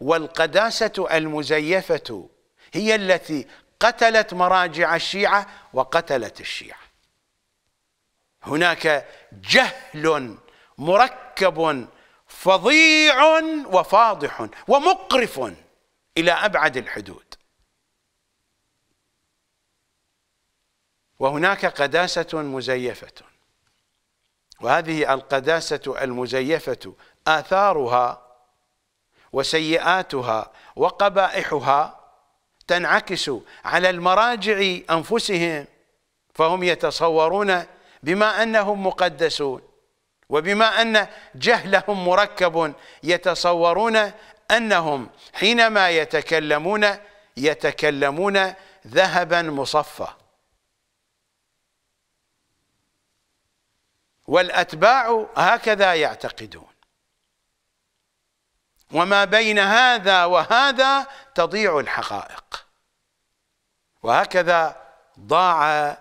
والقداسة المزيفة هي التي قتلت مراجع الشيعة وقتلت الشيعة هناك جهل مركب فظيع وفاضح ومقرف إلى أبعد الحدود وهناك قداسة مزيفة وهذه القداسة المزيفة آثارها وسيئاتها وقبائحها تنعكس على المراجع أنفسهم فهم يتصورون بما أنهم مقدسون وبما أن جهلهم مركب يتصورون أنهم حينما يتكلمون يتكلمون ذهبا مصفى والأتباع هكذا يعتقدون وما بين هذا وهذا تضيع الحقائق وهكذا ضاع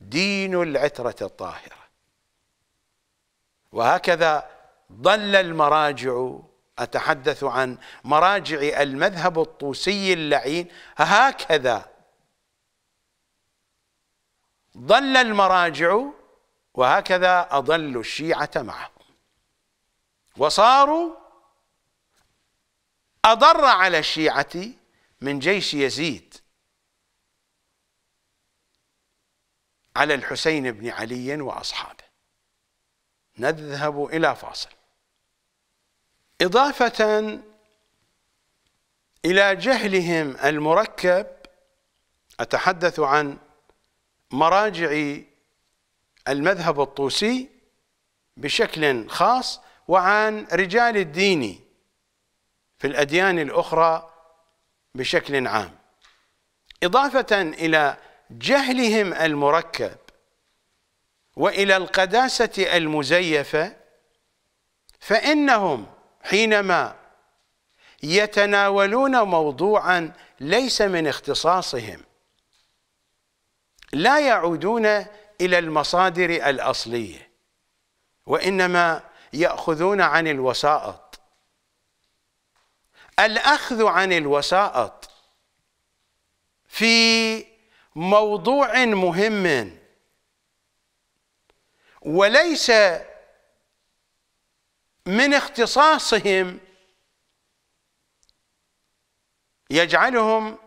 دين العترة الطاهرة وهكذا ضل المراجع أتحدث عن مراجع المذهب الطوسي اللعين هكذا ضل المراجع وهكذا أضلوا الشيعة معهم وصاروا أضر على الشيعة من جيش يزيد على الحسين بن علي وأصحابه نذهب إلى فاصل إضافة إلى جهلهم المركب أتحدث عن مراجع المذهب الطوسي بشكل خاص وعن رجال الدين في الأديان الأخرى بشكل عام إضافة إلى جهلهم المركب وإلى القداسة المزيفة فإنهم حينما يتناولون موضوعا ليس من اختصاصهم لا يعودون إلى المصادر الأصلية وإنما يأخذون عن الوسائط الأخذ عن الوسائط في موضوع مهم وليس من اختصاصهم يجعلهم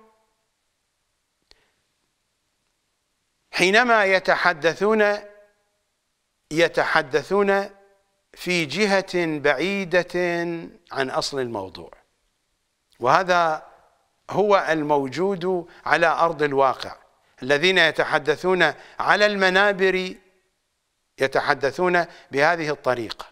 حينما يتحدثون يتحدثون في جهة بعيدة عن أصل الموضوع وهذا هو الموجود على أرض الواقع الذين يتحدثون على المنابر يتحدثون بهذه الطريقة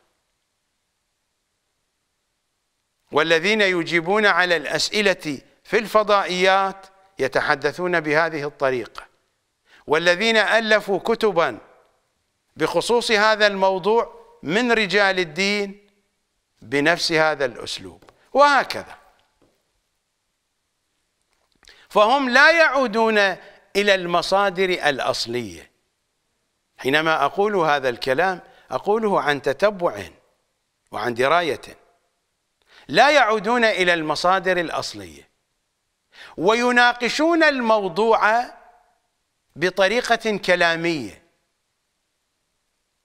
والذين يجيبون على الأسئلة في الفضائيات يتحدثون بهذه الطريقة والذين ألفوا كتبا بخصوص هذا الموضوع من رجال الدين بنفس هذا الأسلوب وهكذا فهم لا يعودون إلى المصادر الأصلية حينما أقول هذا الكلام أقوله عن تتبع وعن دراية لا يعودون إلى المصادر الأصلية ويناقشون الموضوع بطريقة كلامية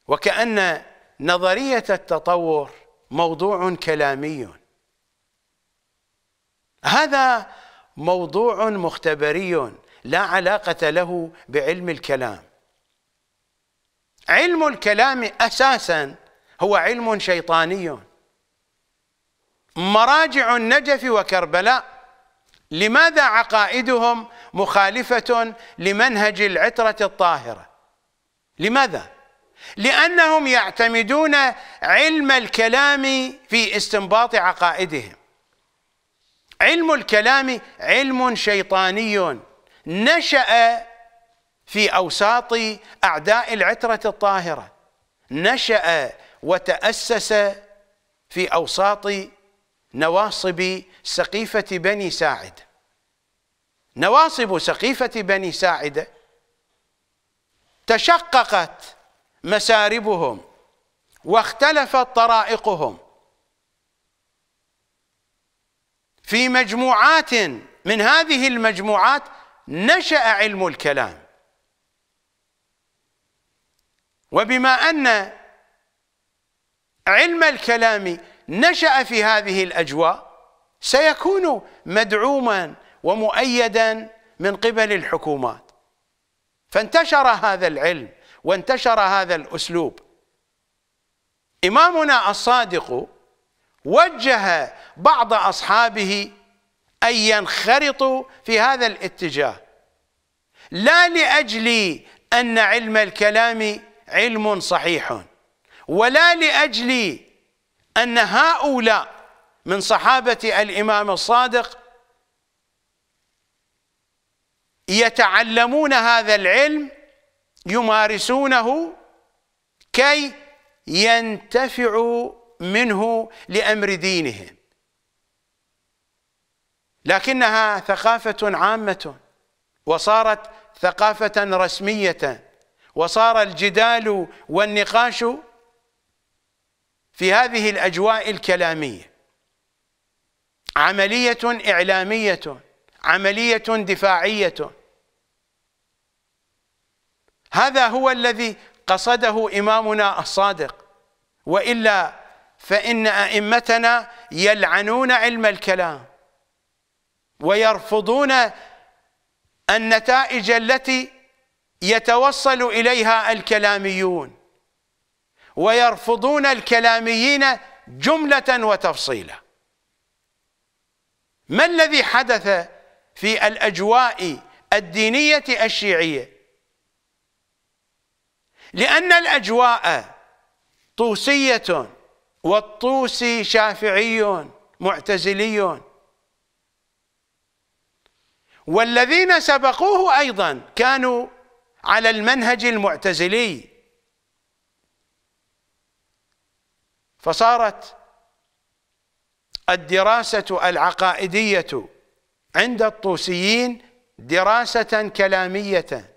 وكأن نظرية التطور موضوع كلامي هذا موضوع مختبري لا علاقة له بعلم الكلام علم الكلام أساسا هو علم شيطاني مراجع النجف وكربلاء لماذا عقائدهم مخالفة لمنهج العترة الطاهرة لماذا؟ لأنهم يعتمدون علم الكلام في استنباط عقائدهم علم الكلام علم شيطاني نشأ في أوساط أعداء العترة الطاهرة نشأ وتأسس في أوساط نواصب سقيفة بني ساعد نواصب سقيفة بني ساعد تشققت مساربهم واختلفت طرائقهم في مجموعات من هذه المجموعات نشأ علم الكلام وبما أن علم الكلام نشأ في هذه الأجواء سيكون مدعوما ومؤيدا من قبل الحكومات فانتشر هذا العلم وانتشر هذا الأسلوب إمامنا الصادق وجه بعض أصحابه أن ينخرطوا في هذا الاتجاه لا لأجل أن علم الكلام علم صحيح ولا لأجل أن هؤلاء من صحابة الإمام الصادق يتعلمون هذا العلم يمارسونه كي ينتفعوا منه لأمر دينهم لكنها ثقافة عامة وصارت ثقافة رسمية وصار الجدال والنقاش في هذه الأجواء الكلامية عملية إعلامية عملية دفاعية هذا هو الذي قصده إمامنا الصادق وإلا فإن أئمتنا يلعنون علم الكلام ويرفضون النتائج التي يتوصل إليها الكلاميون ويرفضون الكلاميين جملة وتفصيلا ما الذي حدث في الأجواء الدينية الشيعية لأن الأجواء طوسية والطوسي شافعي معتزلي والذين سبقوه أيضا كانوا على المنهج المعتزلي فصارت الدراسة العقائدية عند الطوسيين دراسة كلامية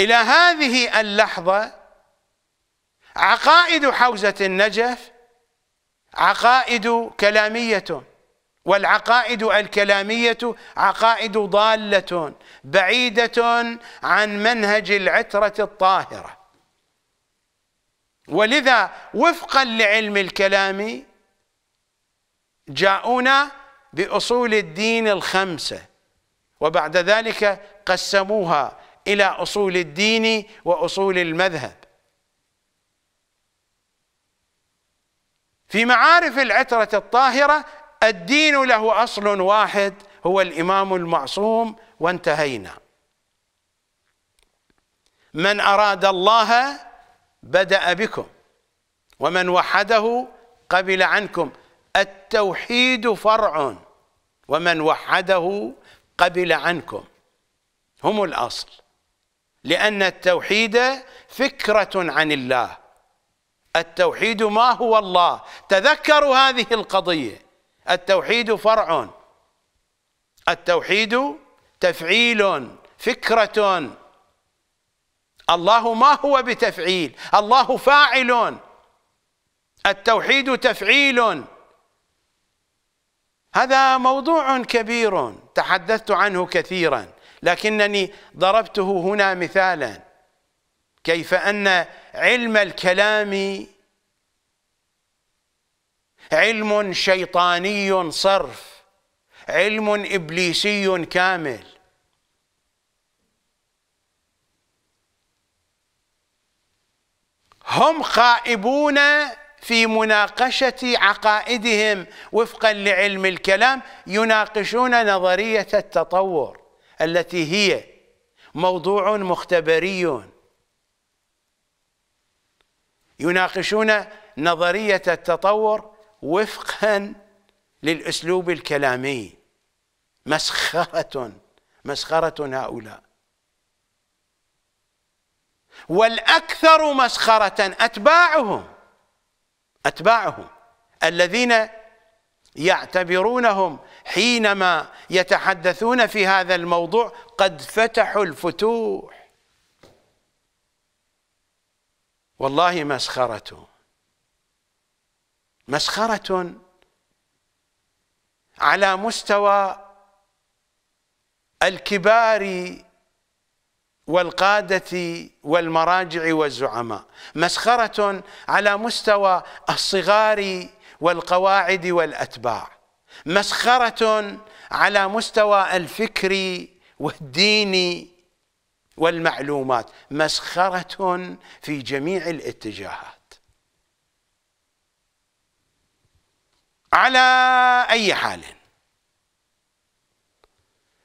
إلى هذه اللحظة عقائد حوزة النجف عقائد كلامية والعقائد الكلامية عقائد ضالة بعيدة عن منهج العترة الطاهرة ولذا وفقا لعلم الكلام جاءونا بأصول الدين الخمسة وبعد ذلك قسموها إلى أصول الدين وأصول المذهب في معارف العترة الطاهرة الدين له أصل واحد هو الإمام المعصوم وانتهينا من أراد الله بدأ بكم ومن وحده قبل عنكم التوحيد فرع ومن وحده قبل عنكم هم الأصل لأن التوحيد فكرة عن الله التوحيد ما هو الله تذكروا هذه القضية التوحيد فرع التوحيد تفعيل فكرة الله ما هو بتفعيل الله فاعل التوحيد تفعيل هذا موضوع كبير تحدثت عنه كثيرا لكنني ضربته هنا مثالا كيف أن علم الكلام علم شيطاني صرف علم إبليسي كامل هم خائبون في مناقشة عقائدهم وفقا لعلم الكلام يناقشون نظرية التطور التي هي موضوع مختبري يناقشون نظرية التطور وفقا للأسلوب الكلامي مسخرة مسخرة هؤلاء والأكثر مسخرة أتباعهم أتباعهم الذين يعتبرونهم حينما يتحدثون في هذا الموضوع قد فتحوا الفتوح والله مسخرة مسخرة على مستوى الكبار والقادة والمراجع والزعماء مسخرة على مستوى الصغار والقواعد والأتباع مسخرة على مستوى الفكر والدين والمعلومات مسخرة في جميع الاتجاهات على أي حال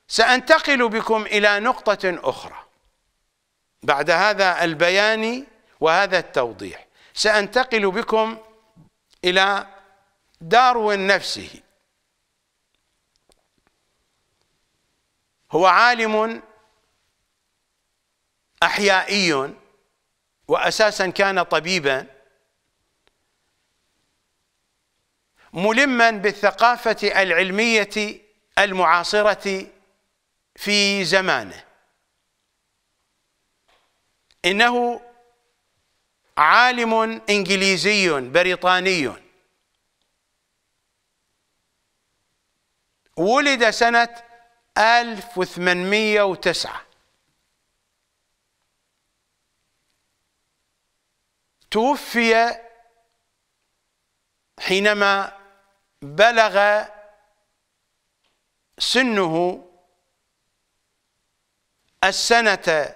سأنتقل بكم إلى نقطة أخرى بعد هذا البيان وهذا التوضيح سأنتقل بكم إلى داروين نفسه هو عالم أحيائي وأساسا كان طبيبا ملما بالثقافة العلمية المعاصرة في زمانه إنه عالم إنجليزي بريطاني ولد سنة 1809 توفي حينما بلغ سنه السنة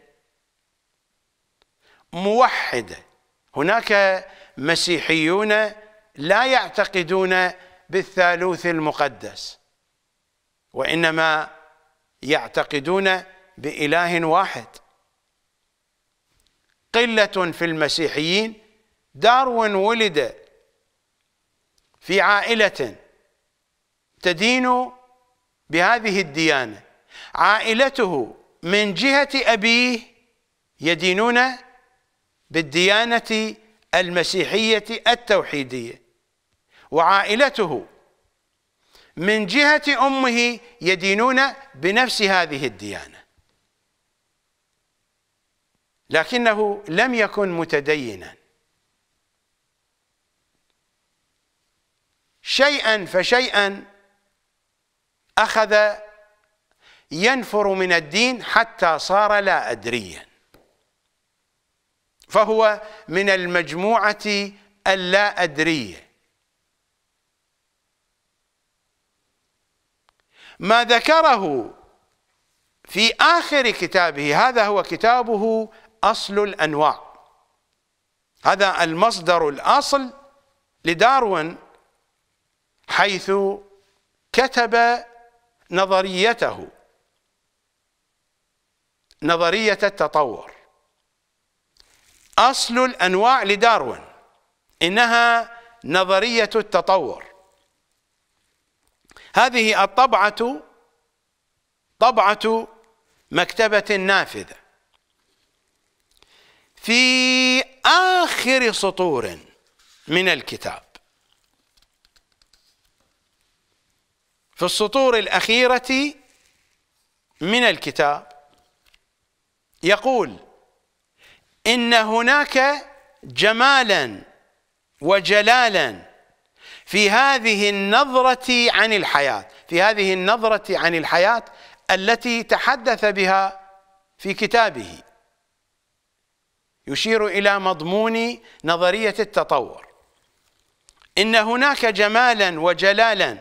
موحده هناك مسيحيون لا يعتقدون بالثالوث المقدس وانما يعتقدون باله واحد قله في المسيحيين داروين ولد في عائله تدين بهذه الديانه عائلته من جهه ابيه يدينون بالديانة المسيحية التوحيدية وعائلته من جهة أمه يدينون بنفس هذه الديانة لكنه لم يكن متدينا شيئا فشيئا أخذ ينفر من الدين حتى صار لا أدريا فهو من المجموعة اللا أدرية ما ذكره في آخر كتابه هذا هو كتابه أصل الأنواع هذا المصدر الأصل لداروين حيث كتب نظريته نظرية التطور أصل الأنواع لداروين إنها نظرية التطور هذه الطبعة طبعة مكتبة نافذة في آخر سطور من الكتاب في السطور الأخيرة من الكتاب يقول إن هناك جمالا وجلالا في هذه النظرة عن الحياة في هذه النظرة عن الحياة التي تحدث بها في كتابه يشير إلى مضمون نظرية التطور إن هناك جمالا وجلالا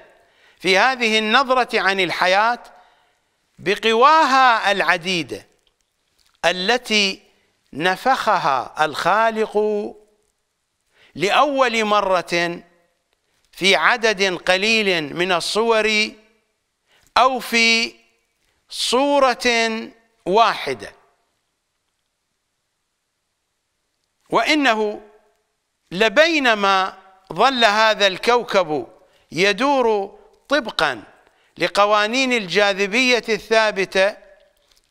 في هذه النظرة عن الحياة بقواها العديدة التي نفخها الخالق لأول مرة في عدد قليل من الصور أو في صورة واحدة وإنه لبينما ظل هذا الكوكب يدور طبقا لقوانين الجاذبية الثابتة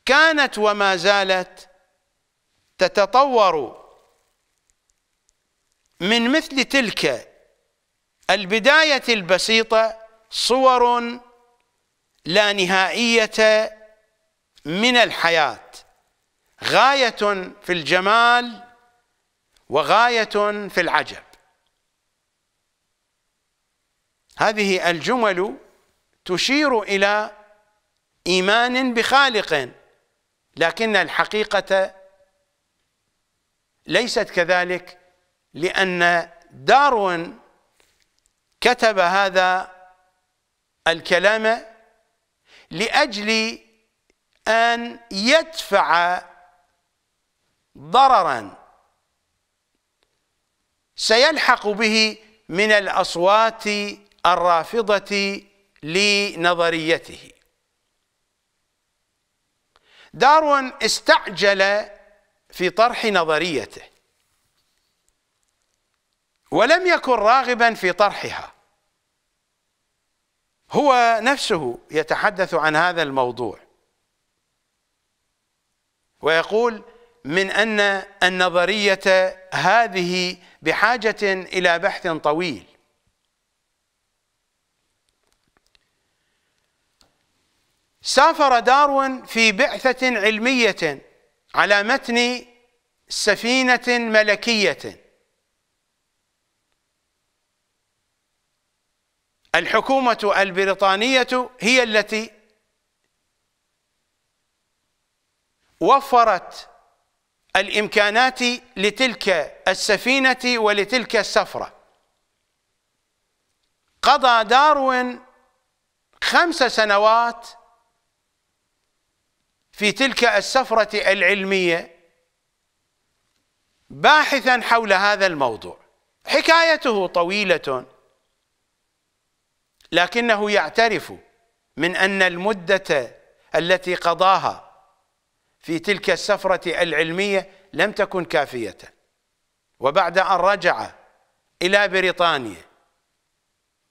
كانت وما زالت تتطور من مثل تلك البداية البسيطة صور لا نهائية من الحياة غاية في الجمال وغاية في العجب هذه الجمل تشير إلى إيمان بخالق لكن الحقيقة ليست كذلك لأن داروين كتب هذا الكلام لأجل أن يدفع ضررا سيلحق به من الأصوات الرافضة لنظريته داروين استعجل في طرح نظريته ولم يكن راغبا في طرحها هو نفسه يتحدث عن هذا الموضوع ويقول من أن النظرية هذه بحاجة إلى بحث طويل سافر داروين في بعثة علمية على متن سفينة ملكية الحكومة البريطانية هي التي وفرت الإمكانات لتلك السفينة ولتلك السفرة قضى داروين خمس سنوات في تلك السفرة العلمية باحثا حول هذا الموضوع حكايته طويلة لكنه يعترف من أن المدة التي قضاها في تلك السفرة العلمية لم تكن كافية وبعد أن رجع إلى بريطانيا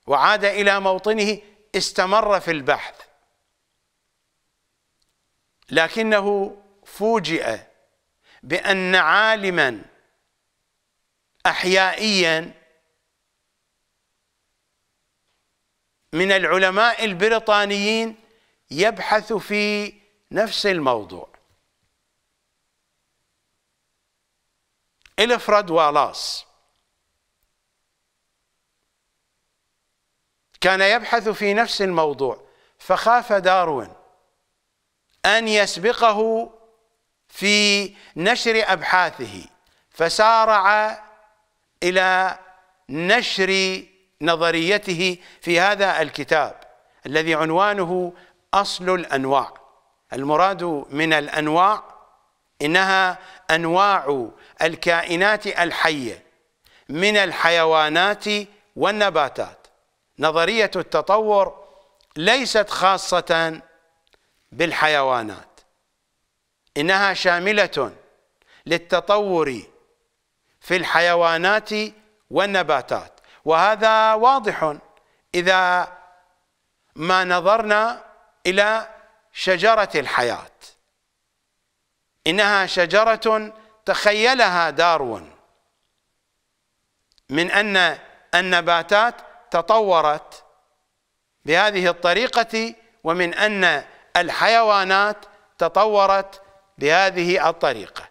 وعاد إلى موطنه استمر في البحث لكنه فوجئ بأن عالما أحيائيا من العلماء البريطانيين يبحث في نفس الموضوع إلفرد والاس كان يبحث في نفس الموضوع فخاف داروين أن يسبقه في نشر أبحاثه فسارع إلى نشر نظريته في هذا الكتاب الذي عنوانه أصل الأنواع المراد من الأنواع إنها أنواع الكائنات الحية من الحيوانات والنباتات نظرية التطور ليست خاصة بالحيوانات إنها شاملة للتطور في الحيوانات والنباتات وهذا واضح إذا ما نظرنا إلى شجرة الحياة إنها شجرة تخيلها داروين من أن النباتات تطورت بهذه الطريقة ومن أن الحيوانات تطورت بهذه الطريقة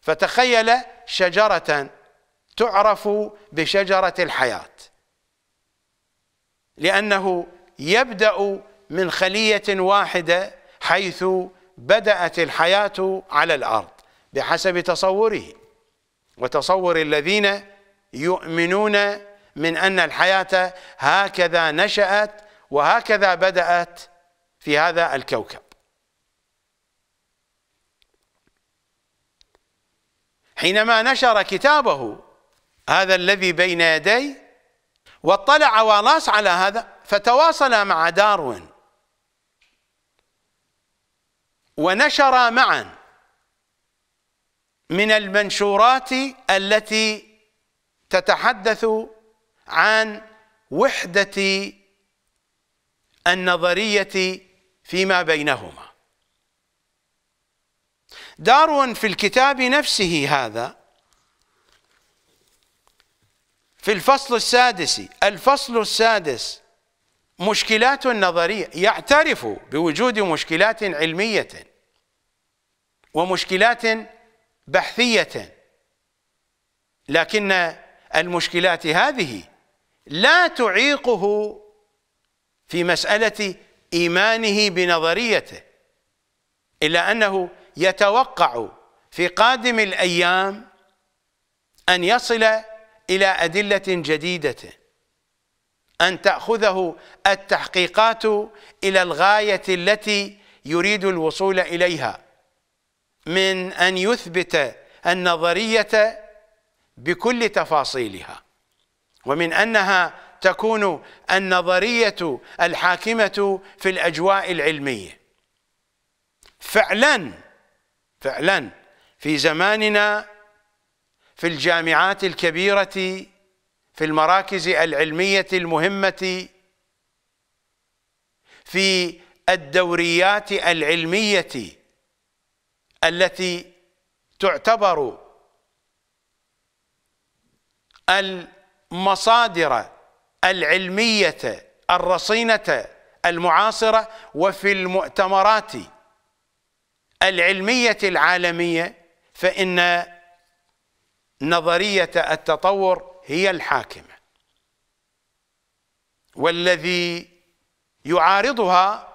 فتخيل شجرة تعرف بشجرة الحياة لأنه يبدأ من خلية واحدة حيث بدأت الحياة على الأرض بحسب تصوره وتصور الذين يؤمنون من أن الحياة هكذا نشأت وهكذا بدأت في هذا الكوكب حينما نشر كتابه هذا الذي بين يديه واطلع والاس على هذا فتواصل مع داروين ونشر معا من المنشورات التي تتحدث عن وحدة النظرية فيما بينهما داروين في الكتاب نفسه هذا في الفصل السادس الفصل السادس مشكلات نظرية يعترف بوجود مشكلات علمية ومشكلات بحثية لكن المشكلات هذه لا تعيقه في مسألة إيمانه بنظريته إلا أنه يتوقع في قادم الأيام أن يصل إلى أدلة جديدة أن تأخذه التحقيقات إلى الغاية التي يريد الوصول إليها من أن يثبت النظرية بكل تفاصيلها ومن أنها تكون النظريه الحاكمه في الاجواء العلميه فعلا فعلا في زماننا في الجامعات الكبيره في المراكز العلميه المهمه في الدوريات العلميه التي تعتبر المصادر العلمية الرصينة المعاصرة وفي المؤتمرات العلمية العالمية فإن نظرية التطور هي الحاكمة والذي يعارضها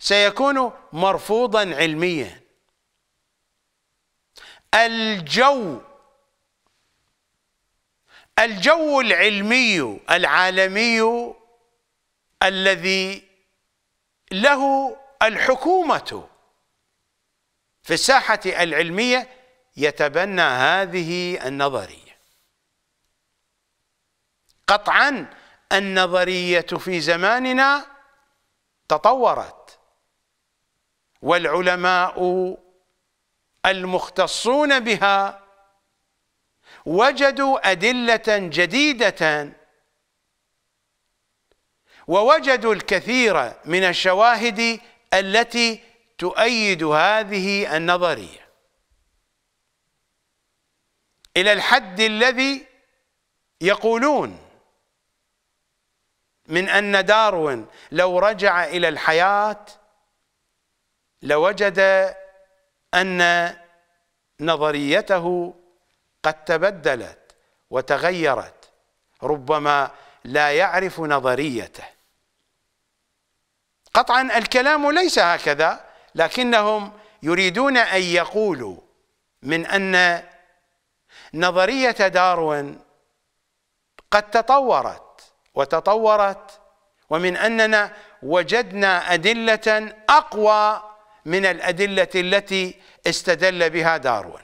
سيكون مرفوضا علميا الجو الجو العلمي العالمي الذي له الحكومة في الساحة العلمية يتبنى هذه النظرية قطعا النظرية في زماننا تطورت والعلماء المختصون بها وجدوا أدلة جديدة ووجدوا الكثير من الشواهد التي تؤيد هذه النظرية إلى الحد الذي يقولون من أن داروين لو رجع إلى الحياة لوجد أن نظريته قد تبدلت وتغيرت ربما لا يعرف نظريته قطعا الكلام ليس هكذا لكنهم يريدون ان يقولوا من ان نظريه داروين قد تطورت وتطورت ومن اننا وجدنا ادله اقوى من الادله التي استدل بها داروين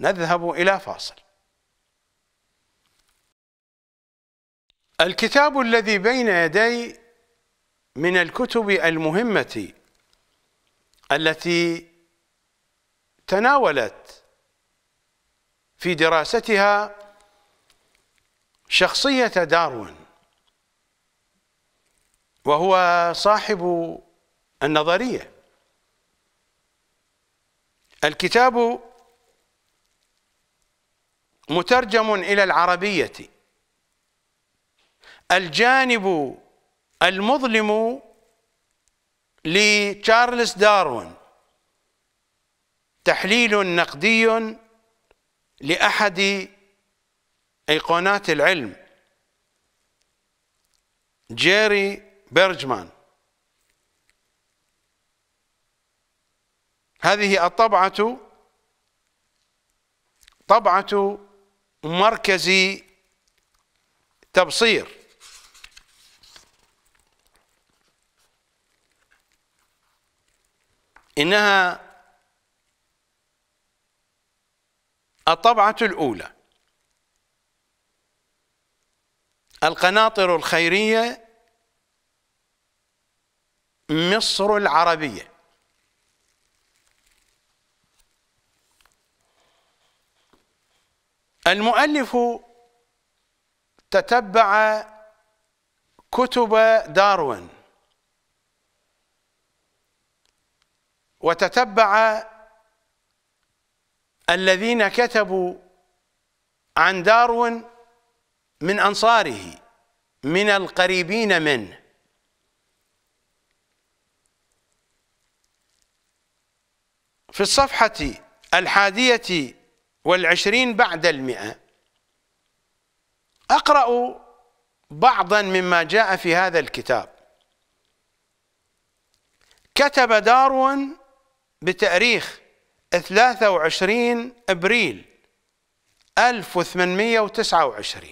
نذهب إلى فاصل الكتاب الذي بين يدي من الكتب المهمة التي تناولت في دراستها شخصية داروين وهو صاحب النظرية الكتاب مترجم إلى العربية الجانب المظلم لتشارلز داروين تحليل نقدي لأحد أيقونات العلم جيري بيرجمان هذه الطبعة طبعة مركزي تبصير إنها الطبعة الأولى القناطر الخيرية مصر العربية المؤلف تتبع كتب داروين وتتبع الذين كتبوا عن داروين من أنصاره من القريبين منه في الصفحة الحادية والعشرين بعد المئة أقرأ بعضا مما جاء في هذا الكتاب كتب داروين بتاريخ 23 ابريل 1829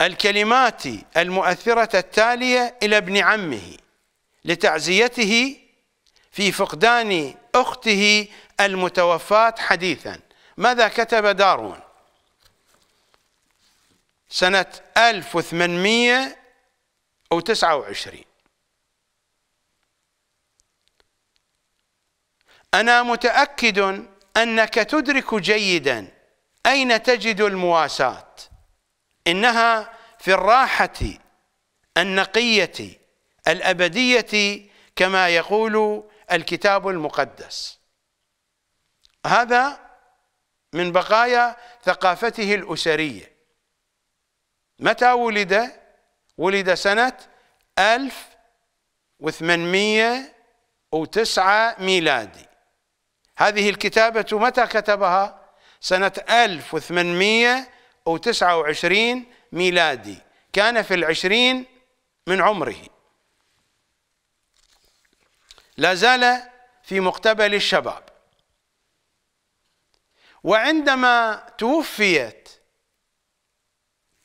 الكلمات المؤثرة التالية إلى ابن عمه لتعزيته في فقدان أخته المتوفاة حديثا ماذا كتب داروين سنة 1829 أنا متأكد أنك تدرك جيدا أين تجد المواساة إنها في الراحة النقية الأبدية كما يقول الكتاب المقدس هذا من بقايا ثقافته الأسرية متى ولد ولد سنة 1809 ميلادي هذه الكتابة متى كتبها سنة 1829 ميلادي كان في العشرين من عمره لا زال في مقتبل الشباب وعندما توفيت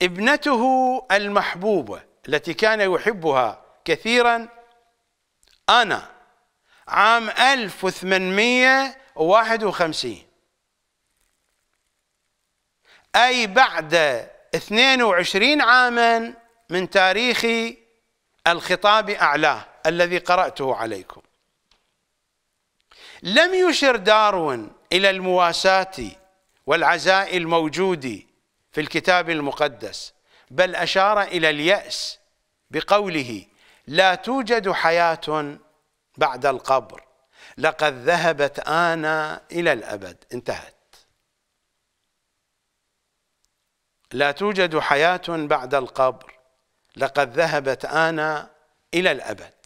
ابنته المحبوبة التي كان يحبها كثيرا أنا عام 1851 أي بعد 22 عاما من تاريخ الخطاب أعلاه الذي قرأته عليكم لم يشر داروين إلى المواساة والعزاء الموجود في الكتاب المقدس بل أشار إلى اليأس بقوله لا توجد حياة بعد القبر لقد ذهبت آنا إلى الأبد انتهت لا توجد حياة بعد القبر لقد ذهبت آنا إلى الأبد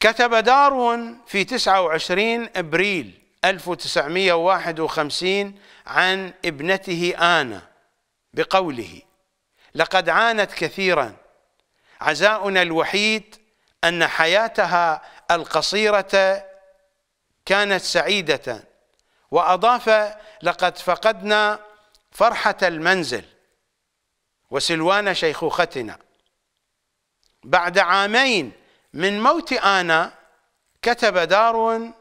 كتب دارون في 29 ابريل 1951 عن ابنته آنا بقوله لقد عانت كثيرا عزاؤنا الوحيد أن حياتها القصيرة كانت سعيدة وأضاف لقد فقدنا فرحة المنزل وسلوان شيخوختنا بعد عامين من موت آنا كتب دارون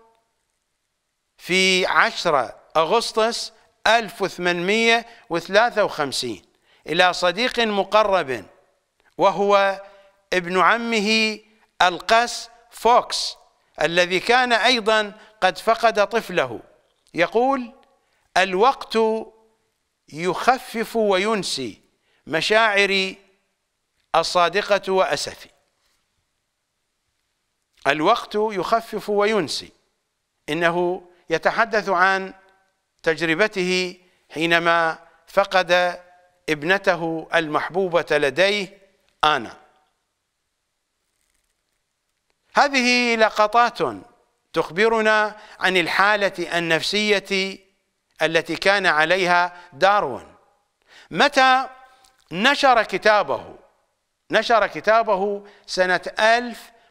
في 10 أغسطس 1853 إلى صديق مقرب وهو ابن عمه القس فوكس الذي كان أيضا قد فقد طفله يقول الوقت يخفف وينسي مشاعري الصادقة وأسفي الوقت يخفف وينسي انه يتحدث عن تجربته حينما فقد ابنته المحبوبه لديه انا هذه لقطات تخبرنا عن الحاله النفسيه التي كان عليها داروين متى نشر كتابه نشر كتابه سنه 1800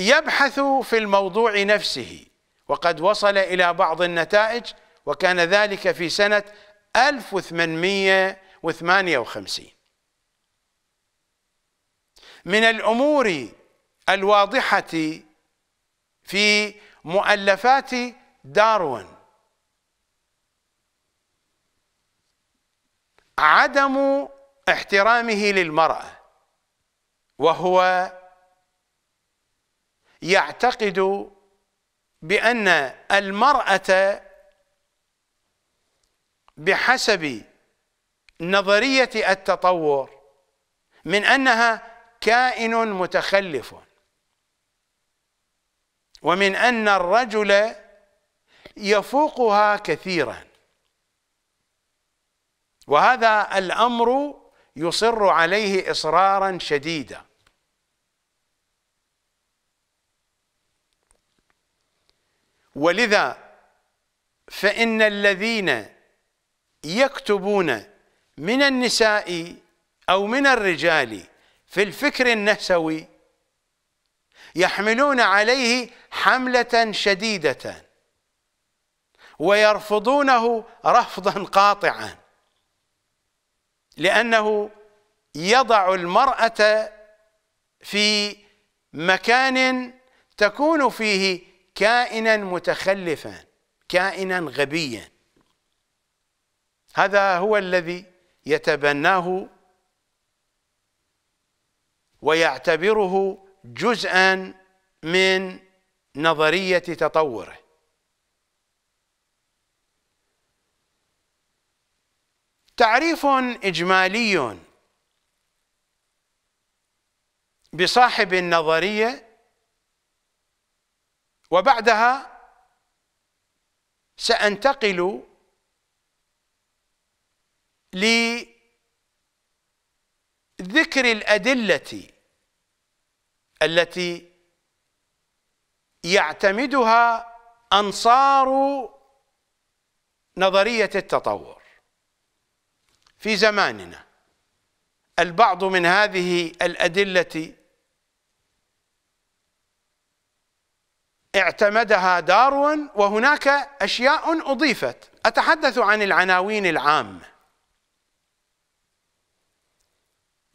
يبحث في الموضوع نفسه وقد وصل إلى بعض النتائج وكان ذلك في سنة 1858 من الأمور الواضحة في مؤلفات داروين عدم احترامه للمرأة وهو يعتقد بأن المرأة بحسب نظرية التطور من أنها كائن متخلف ومن أن الرجل يفوقها كثيرا وهذا الأمر يصر عليه إصرارا شديدا ولذا فإن الذين يكتبون من النساء أو من الرجال في الفكر النسوي يحملون عليه حملة شديدة ويرفضونه رفضا قاطعا لأنه يضع المرأة في مكان تكون فيه كائنا متخلفا كائنا غبيا هذا هو الذي يتبناه ويعتبره جزءا من نظرية تطوره تعريف إجمالي بصاحب النظرية وبعدها سأنتقل لذكر الأدلة التي يعتمدها أنصار نظرية التطور في زماننا البعض من هذه الأدلة اعتمدها دارون وهناك أشياء أضيفت أتحدث عن العناوين العامة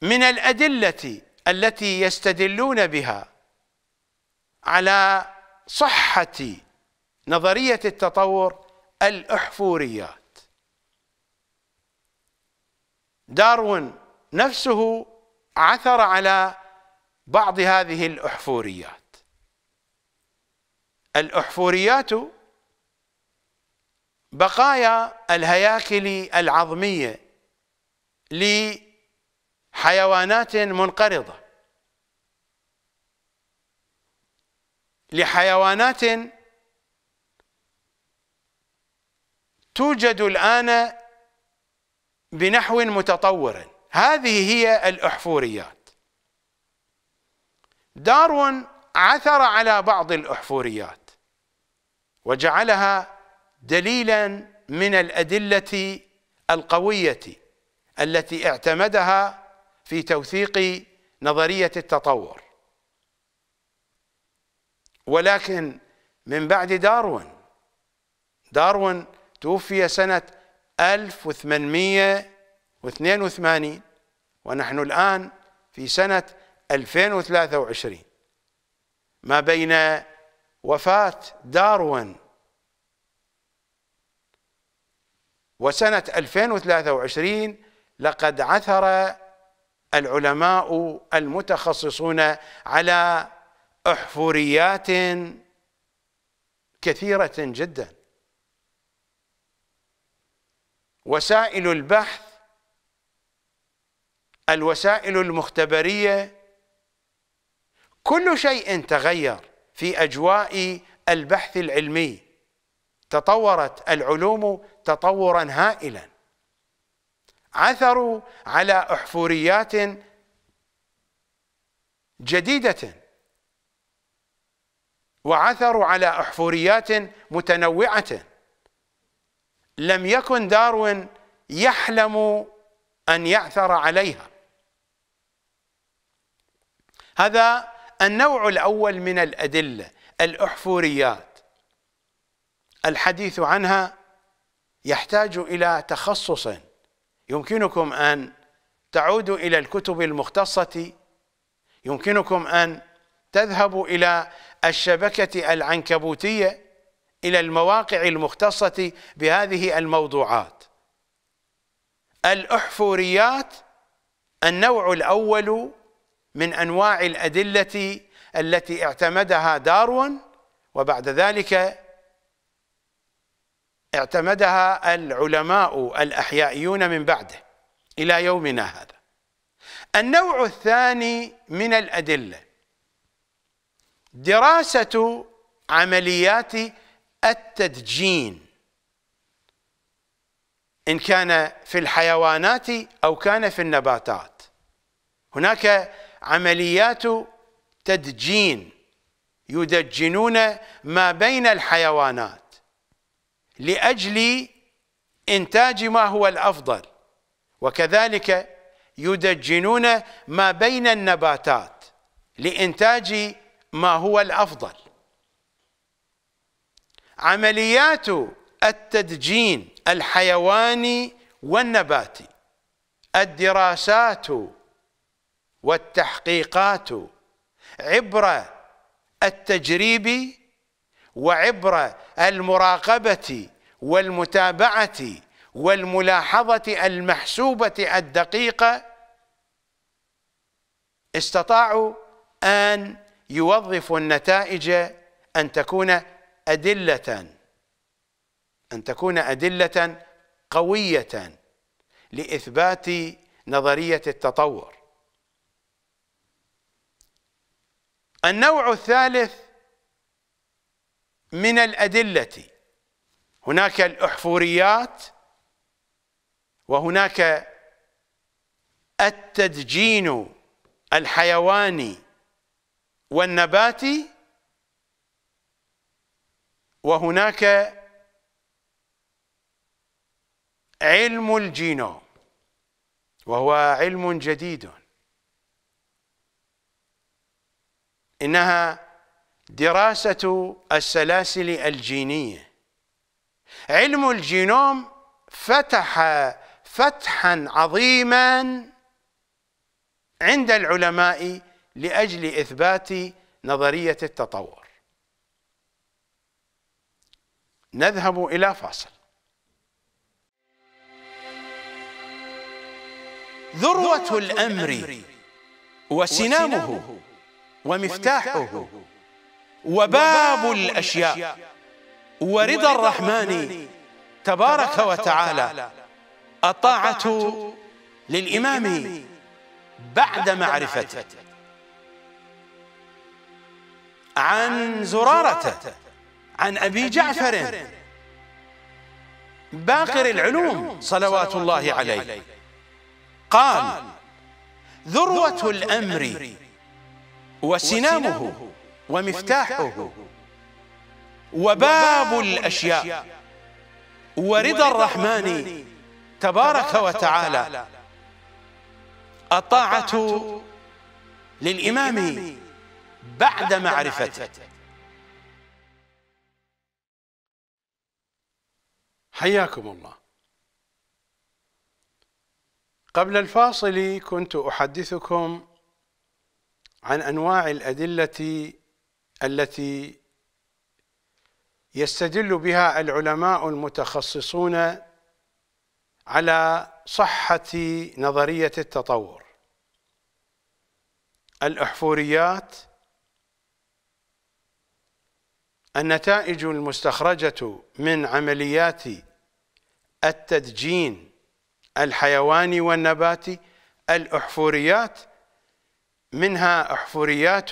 من الأدلة التي يستدلون بها على صحة نظرية التطور الأحفوريات داروين نفسه عثر على بعض هذه الأحفوريات الأحفوريات بقايا الهياكل العظمية لحيوانات منقرضة لحيوانات توجد الآن بنحو متطور هذه هي الأحفوريات دارون عثر على بعض الأحفوريات وجعلها دليلا من الأدلة القوية التي اعتمدها في توثيق نظرية التطور ولكن من بعد داروين داروين توفي سنة 1882 ونحن الآن في سنة 2023 ما بين وفاة داروين وسنة 2023 لقد عثر العلماء المتخصصون على احفوريات كثيرة جدا وسائل البحث الوسائل المختبرية كل شيء تغير في اجواء البحث العلمي تطورت العلوم تطورا هائلا عثروا على احفوريات جديده وعثروا على احفوريات متنوعه لم يكن داروين يحلم ان يعثر عليها هذا النوع الأول من الأدلة الأحفوريات الحديث عنها يحتاج إلى تخصص يمكنكم أن تعودوا إلى الكتب المختصة يمكنكم أن تذهبوا إلى الشبكة العنكبوتية إلى المواقع المختصة بهذه الموضوعات الأحفوريات النوع الأول من انواع الادله التي اعتمدها داروين وبعد ذلك اعتمدها العلماء الاحيائيون من بعده الى يومنا هذا النوع الثاني من الادله دراسه عمليات التدجين ان كان في الحيوانات او كان في النباتات هناك عمليات تدجين يدجنون ما بين الحيوانات لأجل إنتاج ما هو الأفضل وكذلك يدجنون ما بين النباتات لإنتاج ما هو الأفضل عمليات التدجين الحيواني والنباتي الدراسات والتحقيقات عبر التجريب وعبر المراقبة والمتابعة والملاحظة المحسوبة الدقيقة استطاعوا أن يوظفوا النتائج أن تكون أدلة أن تكون أدلة قوية لإثبات نظرية التطور النوع الثالث من الأدلة هناك الأحفوريات وهناك التدجين الحيواني والنباتي وهناك علم الجينوم وهو علم جديد إنها دراسة السلاسل الجينية علم الجينوم فتح فتحا عظيما عند العلماء لأجل إثبات نظرية التطور نذهب إلى فاصل ذروة الأمر وسنامه ومفتاحه وباب الأشياء ورضا الرحمن تبارك وتعالى الطاعة للإمام بعد معرفته عن زرارة عن أبي جعفر باقر العلوم صلوات الله عليه قال ذروة الأمر وسنامه ومفتاحه وباب الأشياء ورضا الرحمن تبارك وتعالى الطاعة للإمام بعد معرفته حياكم الله قبل الفاصل كنت أحدثكم عن انواع الادله التي يستدل بها العلماء المتخصصون على صحه نظريه التطور الاحفوريات النتائج المستخرجه من عمليات التدجين الحيواني والنباتي الاحفوريات منها أحفوريات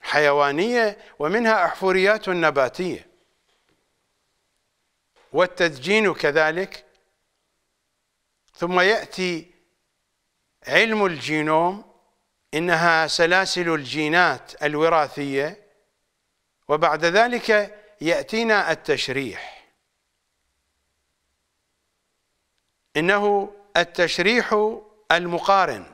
حيوانية ومنها أحفوريات نباتية والتدجين كذلك ثم يأتي علم الجينوم إنها سلاسل الجينات الوراثية وبعد ذلك يأتينا التشريح إنه التشريح المقارن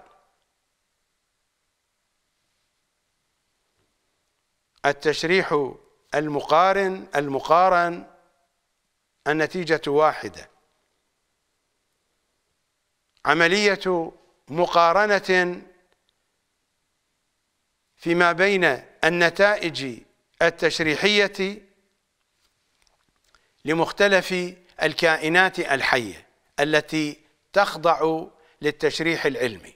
التشريح المقارن المقارن النتيجة واحدة عملية مقارنة فيما بين النتائج التشريحية لمختلف الكائنات الحية التي تخضع للتشريح العلمي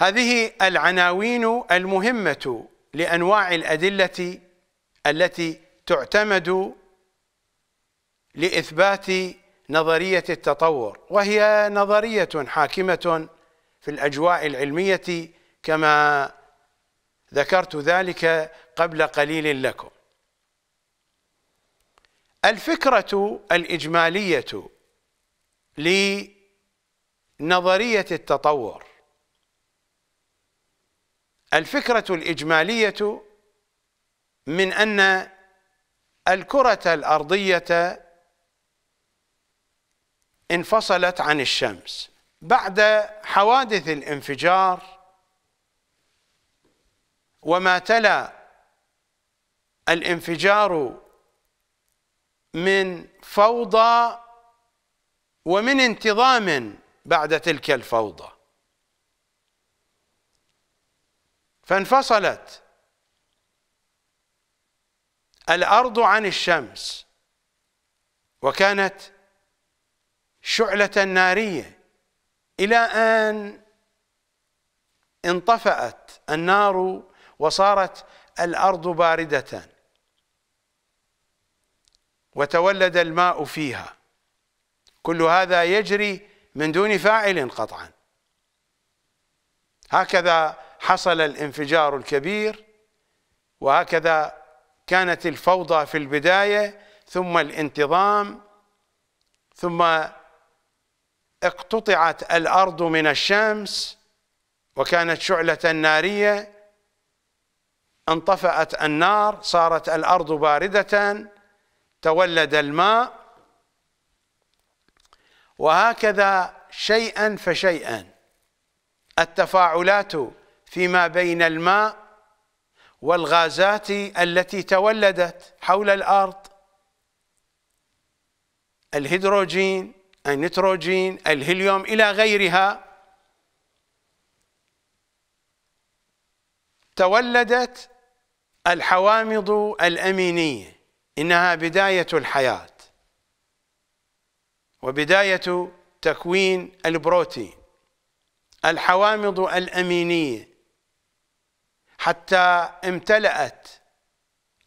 هذه العناوين المهمة لأنواع الأدلة التي تعتمد لإثبات نظرية التطور وهي نظرية حاكمة في الأجواء العلمية كما ذكرت ذلك قبل قليل لكم الفكرة الإجمالية لنظرية التطور الفكرة الإجمالية من أن الكرة الأرضية انفصلت عن الشمس بعد حوادث الانفجار وما تلا الانفجار من فوضى ومن انتظام بعد تلك الفوضى فانفصلت الأرض عن الشمس وكانت شعلة نارية إلى أن انطفأت النار وصارت الأرض باردة وتولد الماء فيها كل هذا يجري من دون فاعل قطعا هكذا حصل الانفجار الكبير وهكذا كانت الفوضى في البدايه ثم الانتظام ثم اقتطعت الارض من الشمس وكانت شعله ناريه انطفأت النار صارت الارض بارده تولد الماء وهكذا شيئا فشيئا التفاعلات فيما بين الماء والغازات التي تولدت حول الأرض الهيدروجين النيتروجين الهيليوم إلى غيرها تولدت الحوامض الأمينية إنها بداية الحياة وبداية تكوين البروتين الحوامض الأمينية حتى امتلأت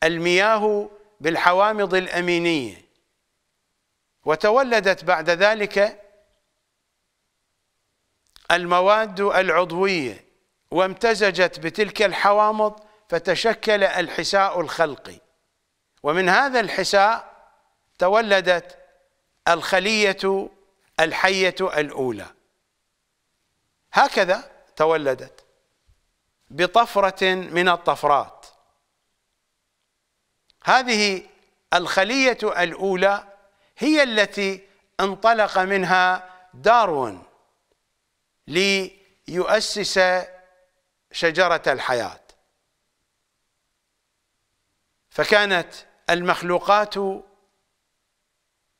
المياه بالحوامض الأمينية وتولدت بعد ذلك المواد العضوية وامتزجت بتلك الحوامض فتشكل الحساء الخلقي ومن هذا الحساء تولدت الخلية الحية الأولى هكذا تولدت بطفرة من الطفرات هذه الخلية الأولى هي التي انطلق منها داروين ليؤسس شجرة الحياة فكانت المخلوقات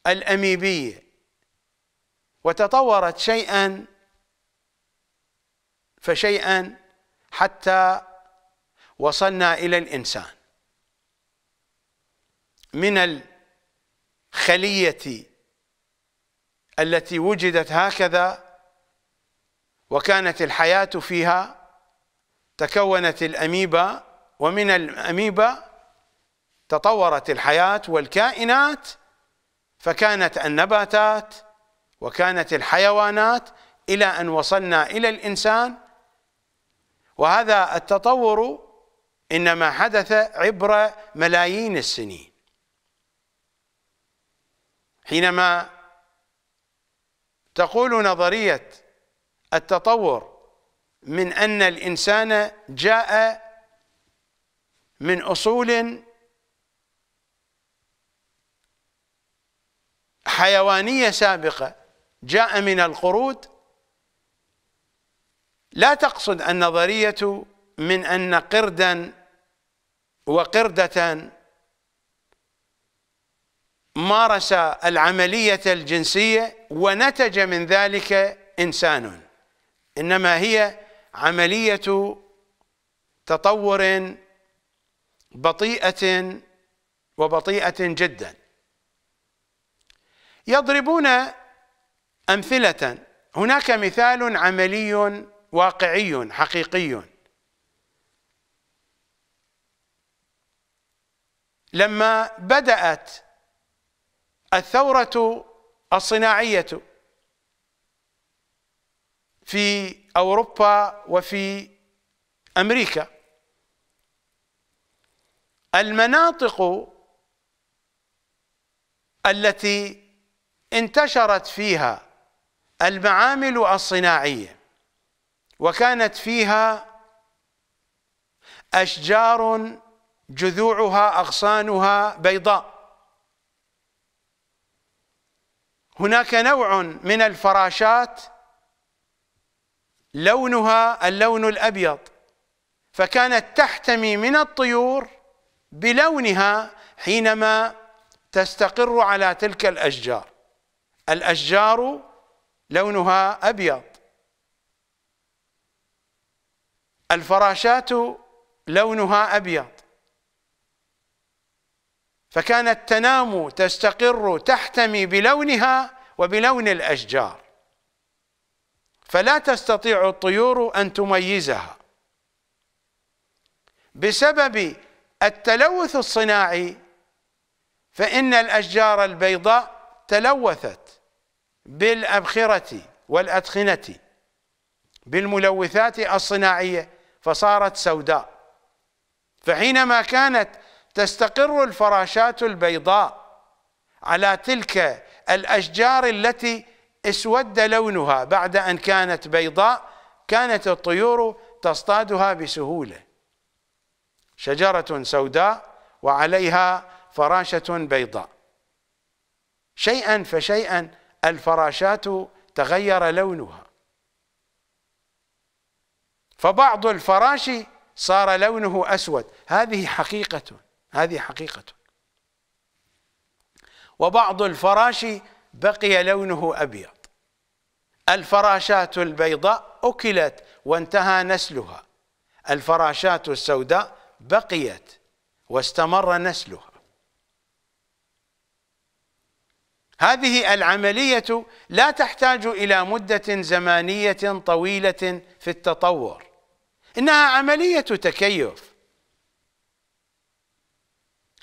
الأميبية وتطورت شيئا فشيئا حتى وصلنا إلى الإنسان من الخلية التي وجدت هكذا وكانت الحياة فيها تكونت الأميبا ومن الأميبا تطورت الحياة والكائنات فكانت النباتات وكانت الحيوانات إلى أن وصلنا إلى الإنسان وهذا التطور إنما حدث عبر ملايين السنين حينما تقول نظرية التطور من أن الإنسان جاء من أصول حيوانية سابقة جاء من القرود لا تقصد النظرية من أن قردا وقردة مارس العملية الجنسية ونتج من ذلك إنسان إنما هي عملية تطور بطيئة وبطيئة جدا يضربون أمثلة هناك مثال عملي واقعي حقيقي لما بدأت الثورة الصناعية في أوروبا وفي أمريكا المناطق التي انتشرت فيها المعامل الصناعيه وكانت فيها أشجار جذوعها أغصانها بيضاء هناك نوع من الفراشات لونها اللون الأبيض فكانت تحتمي من الطيور بلونها حينما تستقر على تلك الأشجار الأشجار لونها أبيض الفراشات لونها أبيض فكانت تنام تستقر تحتمي بلونها وبلون الأشجار فلا تستطيع الطيور أن تميزها بسبب التلوث الصناعي فإن الأشجار البيضاء تلوثت بالأبخرة والأدخنة بالملوثات الصناعية فصارت سوداء فحينما كانت تستقر الفراشات البيضاء على تلك الأشجار التي اسود لونها بعد أن كانت بيضاء كانت الطيور تصطادها بسهولة شجرة سوداء وعليها فراشة بيضاء شيئا فشيئا الفراشات تغير لونها فبعض الفراش صار لونه أسود هذه حقيقة هذه حقيقة وبعض الفراش بقي لونه أبيض الفراشات البيضاء أكلت وانتهى نسلها الفراشات السوداء بقيت واستمر نسلها هذه العملية لا تحتاج إلى مدة زمانية طويلة في التطور إنها عملية تكيف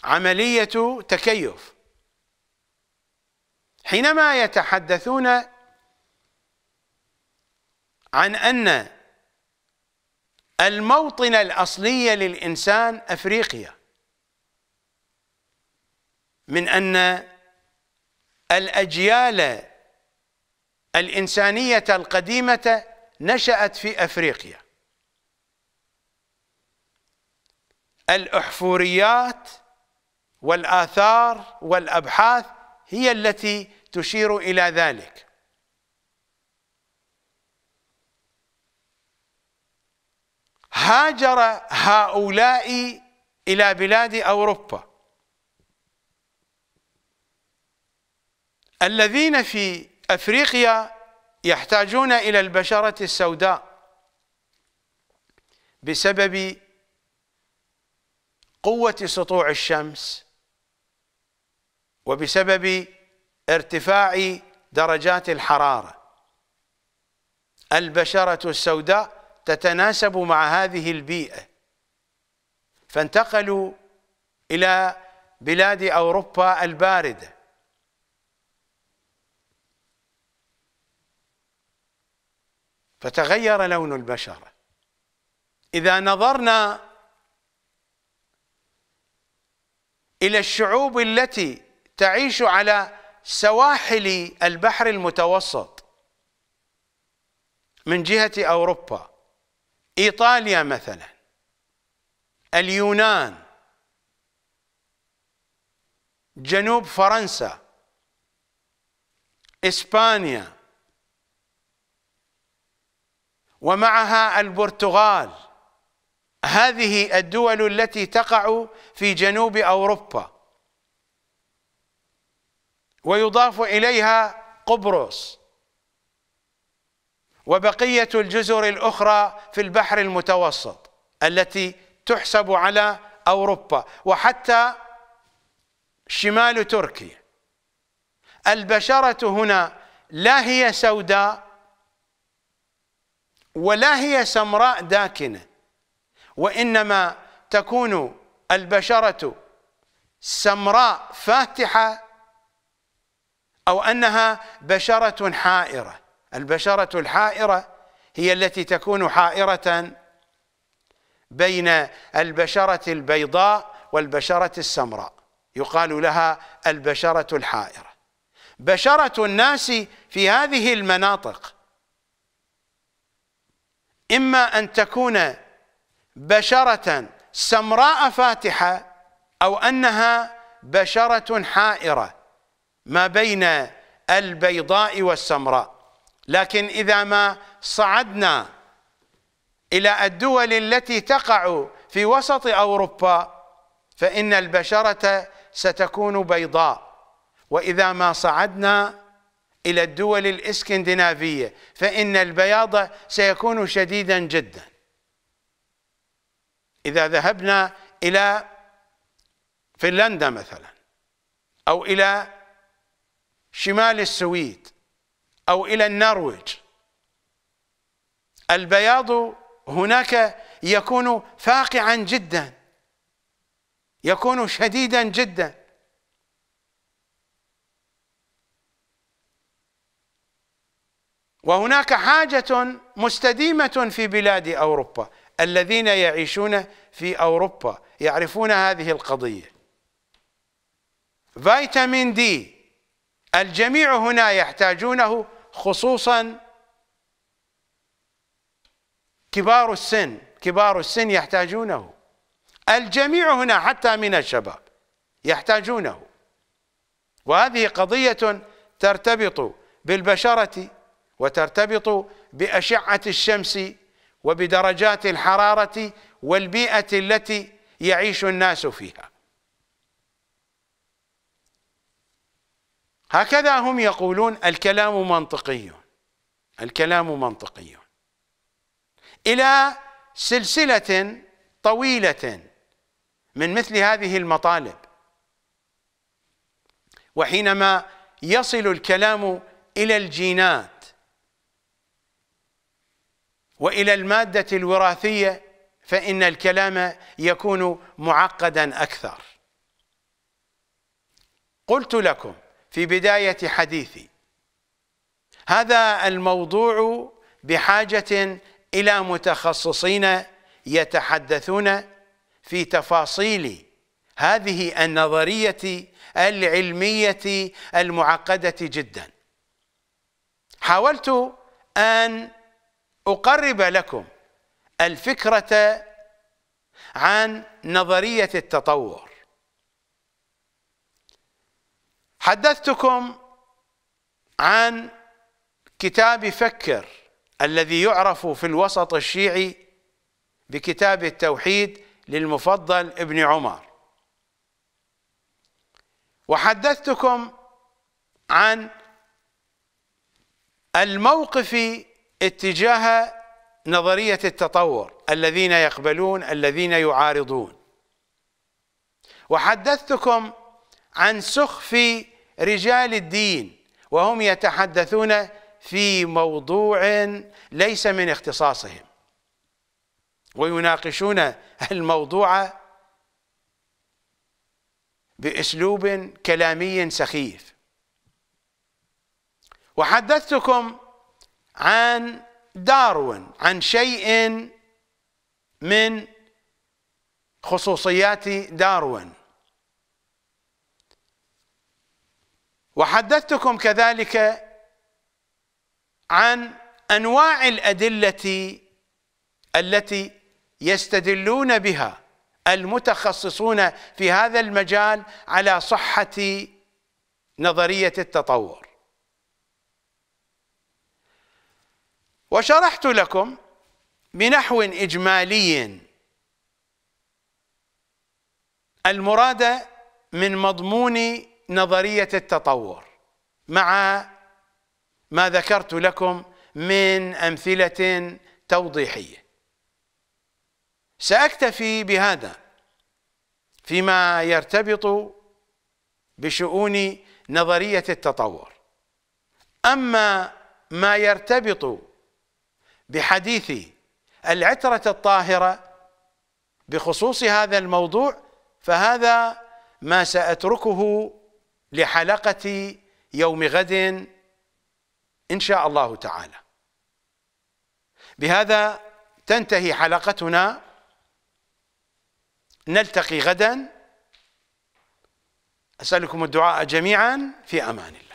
عملية تكيف حينما يتحدثون عن أن الموطن الأصلي للإنسان أفريقيا من أن الأجيال الإنسانية القديمة نشأت في أفريقيا الأحفوريات والآثار والأبحاث هي التي تشير إلى ذلك هاجر هؤلاء إلى بلاد أوروبا الذين في أفريقيا يحتاجون إلى البشرة السوداء بسبب قوة سطوع الشمس وبسبب ارتفاع درجات الحرارة البشرة السوداء تتناسب مع هذه البيئة فانتقلوا إلى بلاد أوروبا الباردة فتغير لون البشرة إذا نظرنا الى الشعوب التي تعيش على سواحل البحر المتوسط من جهه اوروبا ايطاليا مثلا اليونان جنوب فرنسا اسبانيا ومعها البرتغال هذه الدول التي تقع في جنوب أوروبا ويضاف إليها قبرص وبقية الجزر الأخرى في البحر المتوسط التي تحسب على أوروبا وحتى شمال تركيا البشرة هنا لا هي سوداء ولا هي سمراء داكنة وإنما تكون البشرة سمراء فاتحة أو أنها بشرة حائرة البشرة الحائرة هي التي تكون حائرة بين البشرة البيضاء والبشرة السمراء يقال لها البشرة الحائرة بشرة الناس في هذه المناطق إما أن تكون بشرة سمراء فاتحة أو أنها بشرة حائرة ما بين البيضاء والسمراء لكن إذا ما صعدنا إلى الدول التي تقع في وسط أوروبا فإن البشرة ستكون بيضاء وإذا ما صعدنا إلى الدول الإسكندنافية فإن البياض سيكون شديدا جدا إذا ذهبنا إلى فنلندا مثلا أو إلى شمال السويد أو إلى النرويج البياض هناك يكون فاقعا جدا يكون شديدا جدا وهناك حاجة مستديمة في بلاد أوروبا الذين يعيشون في أوروبا يعرفون هذه القضية فيتامين دي الجميع هنا يحتاجونه خصوصا كبار السن كبار السن يحتاجونه الجميع هنا حتى من الشباب يحتاجونه وهذه قضية ترتبط بالبشرة وترتبط بأشعة الشمس وبدرجات الحرارة والبيئة التي يعيش الناس فيها هكذا هم يقولون الكلام منطقي الكلام منطقي إلى سلسلة طويلة من مثل هذه المطالب وحينما يصل الكلام إلى الجينات والى الماده الوراثيه فان الكلام يكون معقدا اكثر قلت لكم في بدايه حديثي هذا الموضوع بحاجه الى متخصصين يتحدثون في تفاصيل هذه النظريه العلميه المعقده جدا حاولت ان أقرب لكم الفكرة عن نظرية التطور حدثتكم عن كتاب فكر الذي يعرف في الوسط الشيعي بكتاب التوحيد للمفضل ابن عمر وحدثتكم عن الموقف اتجاه نظرية التطور الذين يقبلون الذين يعارضون وحدثتكم عن سخف رجال الدين وهم يتحدثون في موضوع ليس من اختصاصهم ويناقشون الموضوع باسلوب كلامي سخيف وحدثتكم عن داروين عن شيء من خصوصيات داروين وحدثتكم كذلك عن انواع الادله التي يستدلون بها المتخصصون في هذا المجال على صحه نظريه التطور وشرحت لكم بنحو إجمالي المراد من مضمون نظرية التطور مع ما ذكرت لكم من أمثلة توضيحية سأكتفي بهذا فيما يرتبط بشؤون نظرية التطور أما ما يرتبط بحديث العترة الطاهرة بخصوص هذا الموضوع فهذا ما سأتركه لحلقة يوم غد إن شاء الله تعالى بهذا تنتهي حلقتنا نلتقي غدا أسألكم الدعاء جميعا في أمان الله